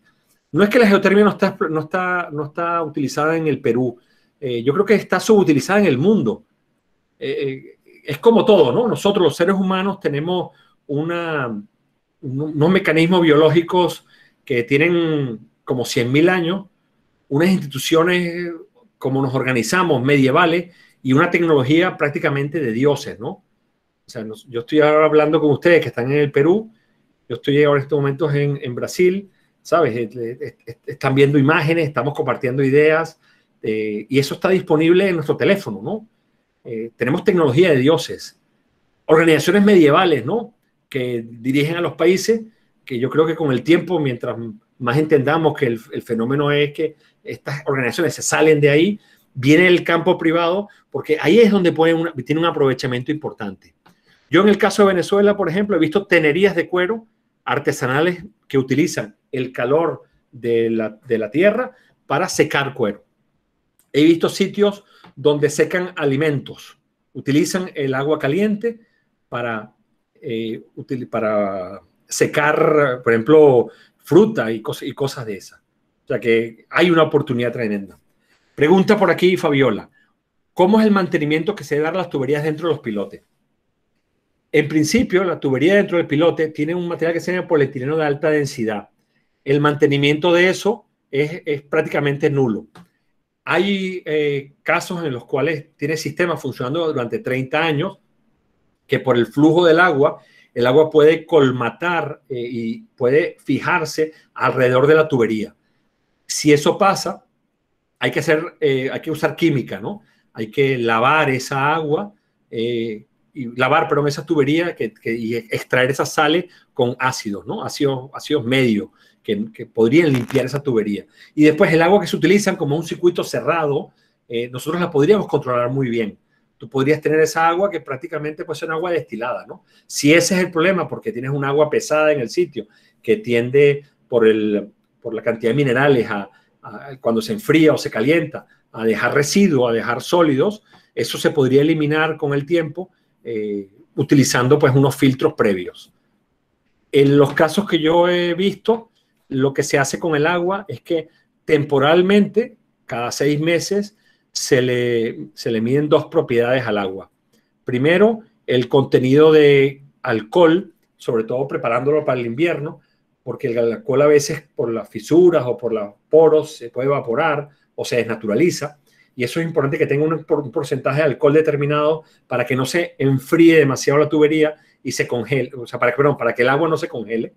No es que la geotermia no está, no está, no está utilizada en el Perú, eh, yo creo que está subutilizada en el mundo. Eh, eh, es como todo, ¿no? Nosotros los seres humanos tenemos una, unos mecanismos biológicos que tienen como 100.000 años, unas instituciones como nos organizamos, medievales, y una tecnología prácticamente de dioses, ¿no? O sea, yo estoy ahora hablando con ustedes que están en el Perú, yo estoy ahora en estos momentos en, en Brasil, ¿sabes? Eh, eh, eh, están viendo imágenes, estamos compartiendo ideas, y eso está disponible en nuestro teléfono, ¿no? tenemos tecnología de dioses, organizaciones medievales, ¿no? Que dirigen a los países que yo creo que con el tiempo, mientras más entendamos que el, fenómeno es que estas organizaciones se salen de ahí, viene el campo privado, porque ahí es donde tiene un aprovechamiento importante. Yo en el caso de Venezuela, por ejemplo, he visto tenerías de cuero artesanales que utilizan el calor de la, tierra para secar cuero. He visto sitios donde secan alimentos, utilizan el agua caliente para eh, secar, por ejemplo, fruta y, cosas de esas. O sea que hay una oportunidad tremenda. Pregunta por aquí Fabiola. ¿Cómo es el mantenimiento que se debe a las tuberías dentro de los pilotes? En principio, la tubería dentro del pilote tiene un material que se llama polietileno de alta densidad. El mantenimiento de eso es, prácticamente nulo. Hay eh, casos en los cuales tiene sistemas funcionando durante 30 años que por el flujo del agua el agua puede colmatar eh, y puede fijarse alrededor de la tubería. Si eso pasa, hay que, hacer, eh, hay que usar química, ¿no? Hay que lavar esa agua, eh, y lavar, perdón, esa tubería que, y extraer esa sales con ácidos, ¿no? Ácidos, ácidos medios que, que, podrían limpiar esa tubería. Y después el agua que se utiliza como un circuito cerrado, nosotros la podríamos controlar muy bien tú podrías tener esa agua que prácticamente puede ser agua destilada, ¿no? Si ese es el problema, porque tienes un agua pesada en el sitio que tiende por, por la cantidad de minerales a, cuando se enfría o se calienta a dejar residuos, a dejar sólidos, eso se podría eliminar con el tiempo eh, utilizando pues unos filtros previos. En los casos que yo he visto, lo que se hace con el agua es que temporalmente, cada seis meses, se le, se le miden dos propiedades al agua. Primero, el contenido de alcohol, sobre todo preparándolo para el invierno, porque el alcohol a veces por las fisuras o por los poros se puede evaporar o se desnaturaliza. Y eso es importante que tenga un, porcentaje de alcohol determinado para que no se enfríe demasiado la tubería y se congele, o sea, para, perdón, para que el agua no se congele.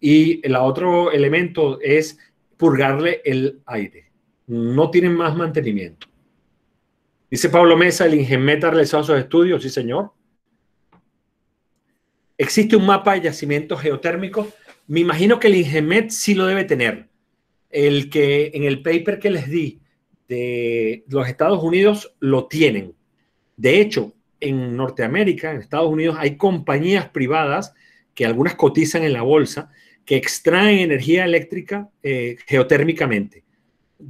Y el otro elemento es purgarle el aire. No tienen más mantenimiento. Dice Pablo Mesa, el Ingenmet ha realizado sus estudios, sí señor. Existe un mapa de yacimientos geotérmicos. Me imagino que el Ingemet sí lo debe tener. El que en el paper que les di de los Estados Unidos lo tienen. De hecho, en Norteamérica, en Estados Unidos, hay compañías privadas que algunas cotizan en la bolsa que extraen energía eléctrica eh, geotérmicamente.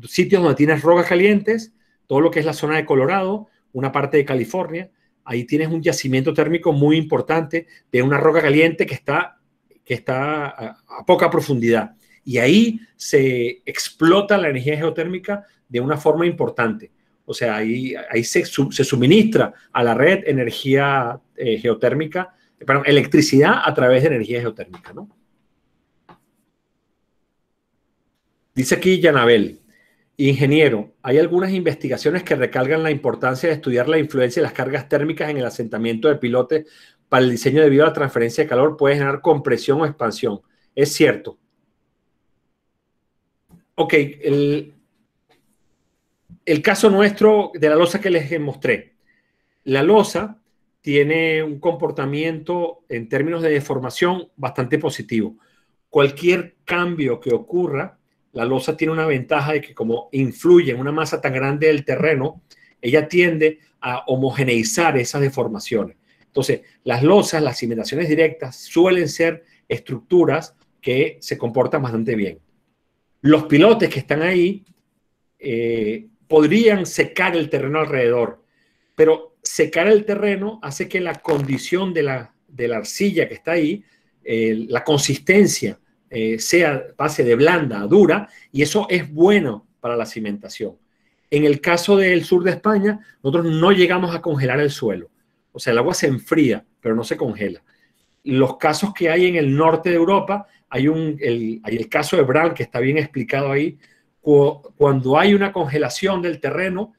Sitios donde tienes rocas calientes todo lo que es la zona de Colorado, una parte de California. Ahí tienes un yacimiento térmico muy importante de una roca caliente que está, que está a, poca profundidad. Y ahí se explota la energía geotérmica de una forma importante. O sea, ahí, ahí se, suministra a la red energía eh, geotérmica, perdón, electricidad a través de energía geotérmica, ¿no? Dice aquí Yanabel, Ingeniero, hay algunas investigaciones que recalcan la importancia de estudiar la influencia de las cargas térmicas en el asentamiento de pilotes para el diseño debido a la transferencia de calor puede generar compresión o expansión. Es cierto. Ok, el, el caso nuestro de la losa que les mostré. La losa tiene un comportamiento en términos de deformación bastante positivo. Cualquier cambio que ocurra la losa tiene una ventaja de que como influye en una masa tan grande del terreno, ella tiende a homogeneizar esas deformaciones. Entonces, las losas, las cimentaciones directas, suelen ser estructuras que se comportan bastante bien. Los pilotes que están ahí eh, podrían secar el terreno alrededor, pero secar el terreno hace que la condición de la, de la arcilla que está ahí, eh, la consistencia eh, sea, pase de blanda a dura y eso es bueno para la cimentación. En el caso del sur de España, nosotros no llegamos a congelar el suelo. O sea, el agua se enfría, pero no se congela. Los casos que hay en el norte de Europa, hay, un, el, caso de Bran, que está bien explicado ahí, cuando hay una congelación del terreno,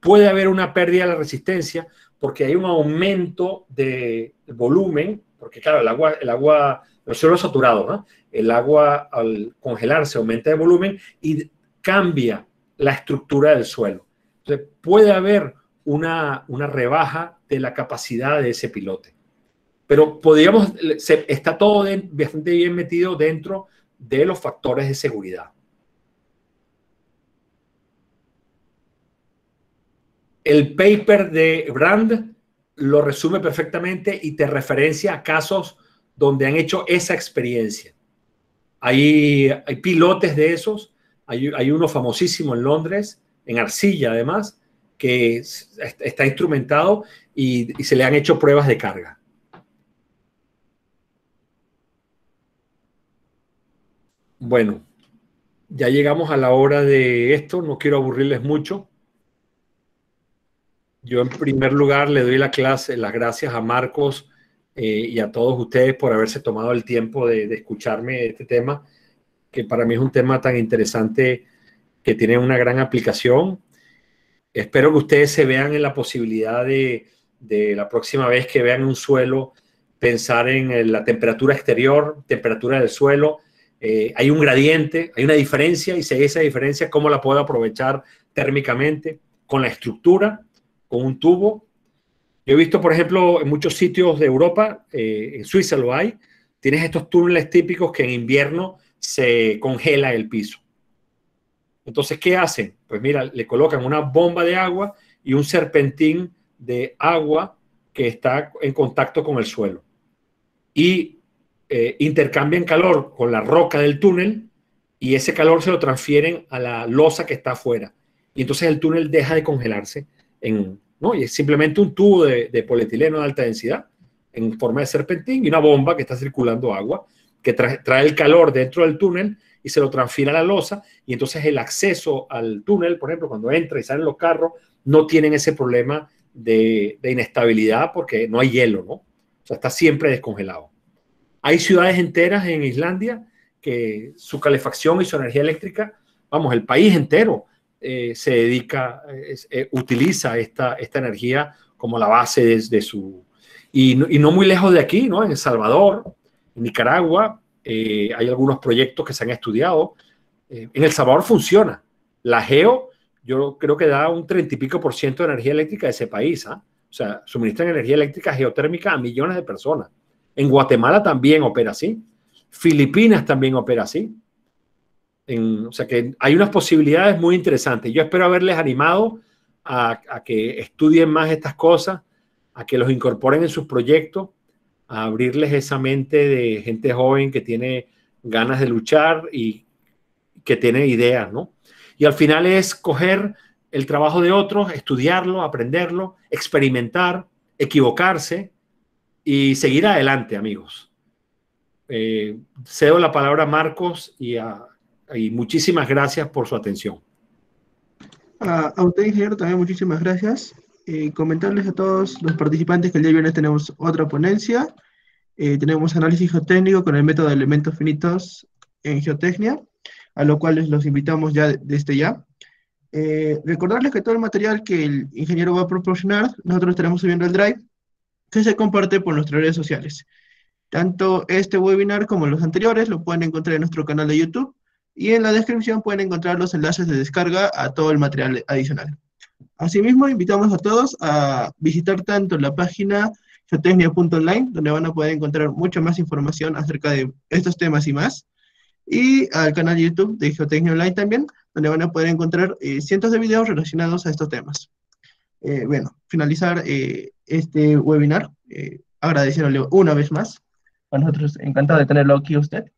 puede haber una pérdida de la resistencia porque hay un aumento de volumen, porque claro, el agua, el agua el suelo saturado, ¿no? El agua al congelarse aumenta de volumen y cambia la estructura del suelo. Entonces, puede haber una, rebaja de la capacidad de ese pilote. Pero podríamos, está todo bastante bien metido dentro de los factores de seguridad. El paper de Brand lo resume perfectamente y te referencia a casos donde han hecho esa experiencia. Hay, pilotes de esos, hay, uno famosísimo en Londres, en arcilla además, que está instrumentado y, y, se le han hecho pruebas de carga. Bueno, ya llegamos a la hora de esto, no quiero aburrirles mucho. Yo en primer lugar le doy la clase, las gracias a Marcos eh, y a todos ustedes por haberse tomado el tiempo de, escucharme este tema, que para mí es un tema tan interesante que tiene una gran aplicación. Espero que ustedes se vean en la posibilidad de, la próxima vez que vean un suelo, pensar en la temperatura exterior, temperatura del suelo. Eh, hay un gradiente, hay una diferencia y si esa diferencia, ¿cómo la puedo aprovechar térmicamente? Con la estructura, con un tubo, he visto, por ejemplo, en muchos sitios de Europa, eh, en Suiza lo hay, tienes estos túneles típicos que en invierno se congela el piso. Entonces, ¿qué hacen? Pues mira, le colocan una bomba de agua y un serpentín de agua que está en contacto con el suelo. Y eh, intercambian calor con la roca del túnel y ese calor se lo transfieren a la losa que está afuera. Y entonces el túnel deja de congelarse en, ¿no? Y es simplemente un tubo de, de, polietileno de alta densidad en forma de serpentín y una bomba que está circulando agua que trae, el calor dentro del túnel y se lo transfiere a la losa y entonces el acceso al túnel, por ejemplo, cuando entra y salen los carros, no tienen ese problema de, de inestabilidad porque no hay hielo, ¿no? O sea, está siempre descongelado. Hay ciudades enteras en Islandia que su calefacción y su energía eléctrica, vamos, el país entero eh, se dedica, eh, eh, utiliza esta, esta energía como la base de, su... Y no, muy lejos de aquí, ¿no? En El Salvador, en Nicaragua, hay algunos proyectos que se han estudiado. en El Salvador funciona. La GEO, yo creo que da un 30 y pico por ciento de energía eléctrica de ese país. ¿ah? O sea, suministran energía eléctrica geotérmica a millones de personas. En Guatemala también opera así. Filipinas también opera así o sea que hay unas posibilidades muy interesantes. Yo espero haberles animado a, que estudien más estas cosas, a que los incorporen en sus proyectos, a abrirles esa mente de gente joven que tiene ganas de luchar y que tiene ideas, ¿no? Y al final es coger el trabajo de otros, estudiarlo, aprenderlo, experimentar, equivocarse y seguir adelante, amigos. Eh, cedo la palabra a Marcos y a, y muchísimas gracias por su atención. A, usted, ingeniero, también muchísimas gracias. comentarles a todos los participantes que el día viernes tenemos otra ponencia. Eh, tenemos análisis geotécnico con el método de elementos finitos en geotecnia, a lo cual los invitamos ya desde ya. Eh, recordarles que todo el material que el ingeniero va a proporcionar, nosotros estaremos subiendo al Drive, que se comparte por nuestras redes sociales. Tanto este webinar como los anteriores lo pueden encontrar en nuestro canal de YouTube y en la descripción pueden encontrar los enlaces de descarga a todo el material adicional. Asimismo, invitamos a todos a visitar tanto la página geotecnia.online, donde van a poder encontrar mucha más información acerca de estos temas y más, y al canal YouTube de Geotecnia Online también, donde van a poder encontrar eh, cientos de videos relacionados a estos temas. Eh, bueno, finalizar eh, este webinar, agradeciéndole una vez más. A nosotros encantado de tenerlo aquí usted.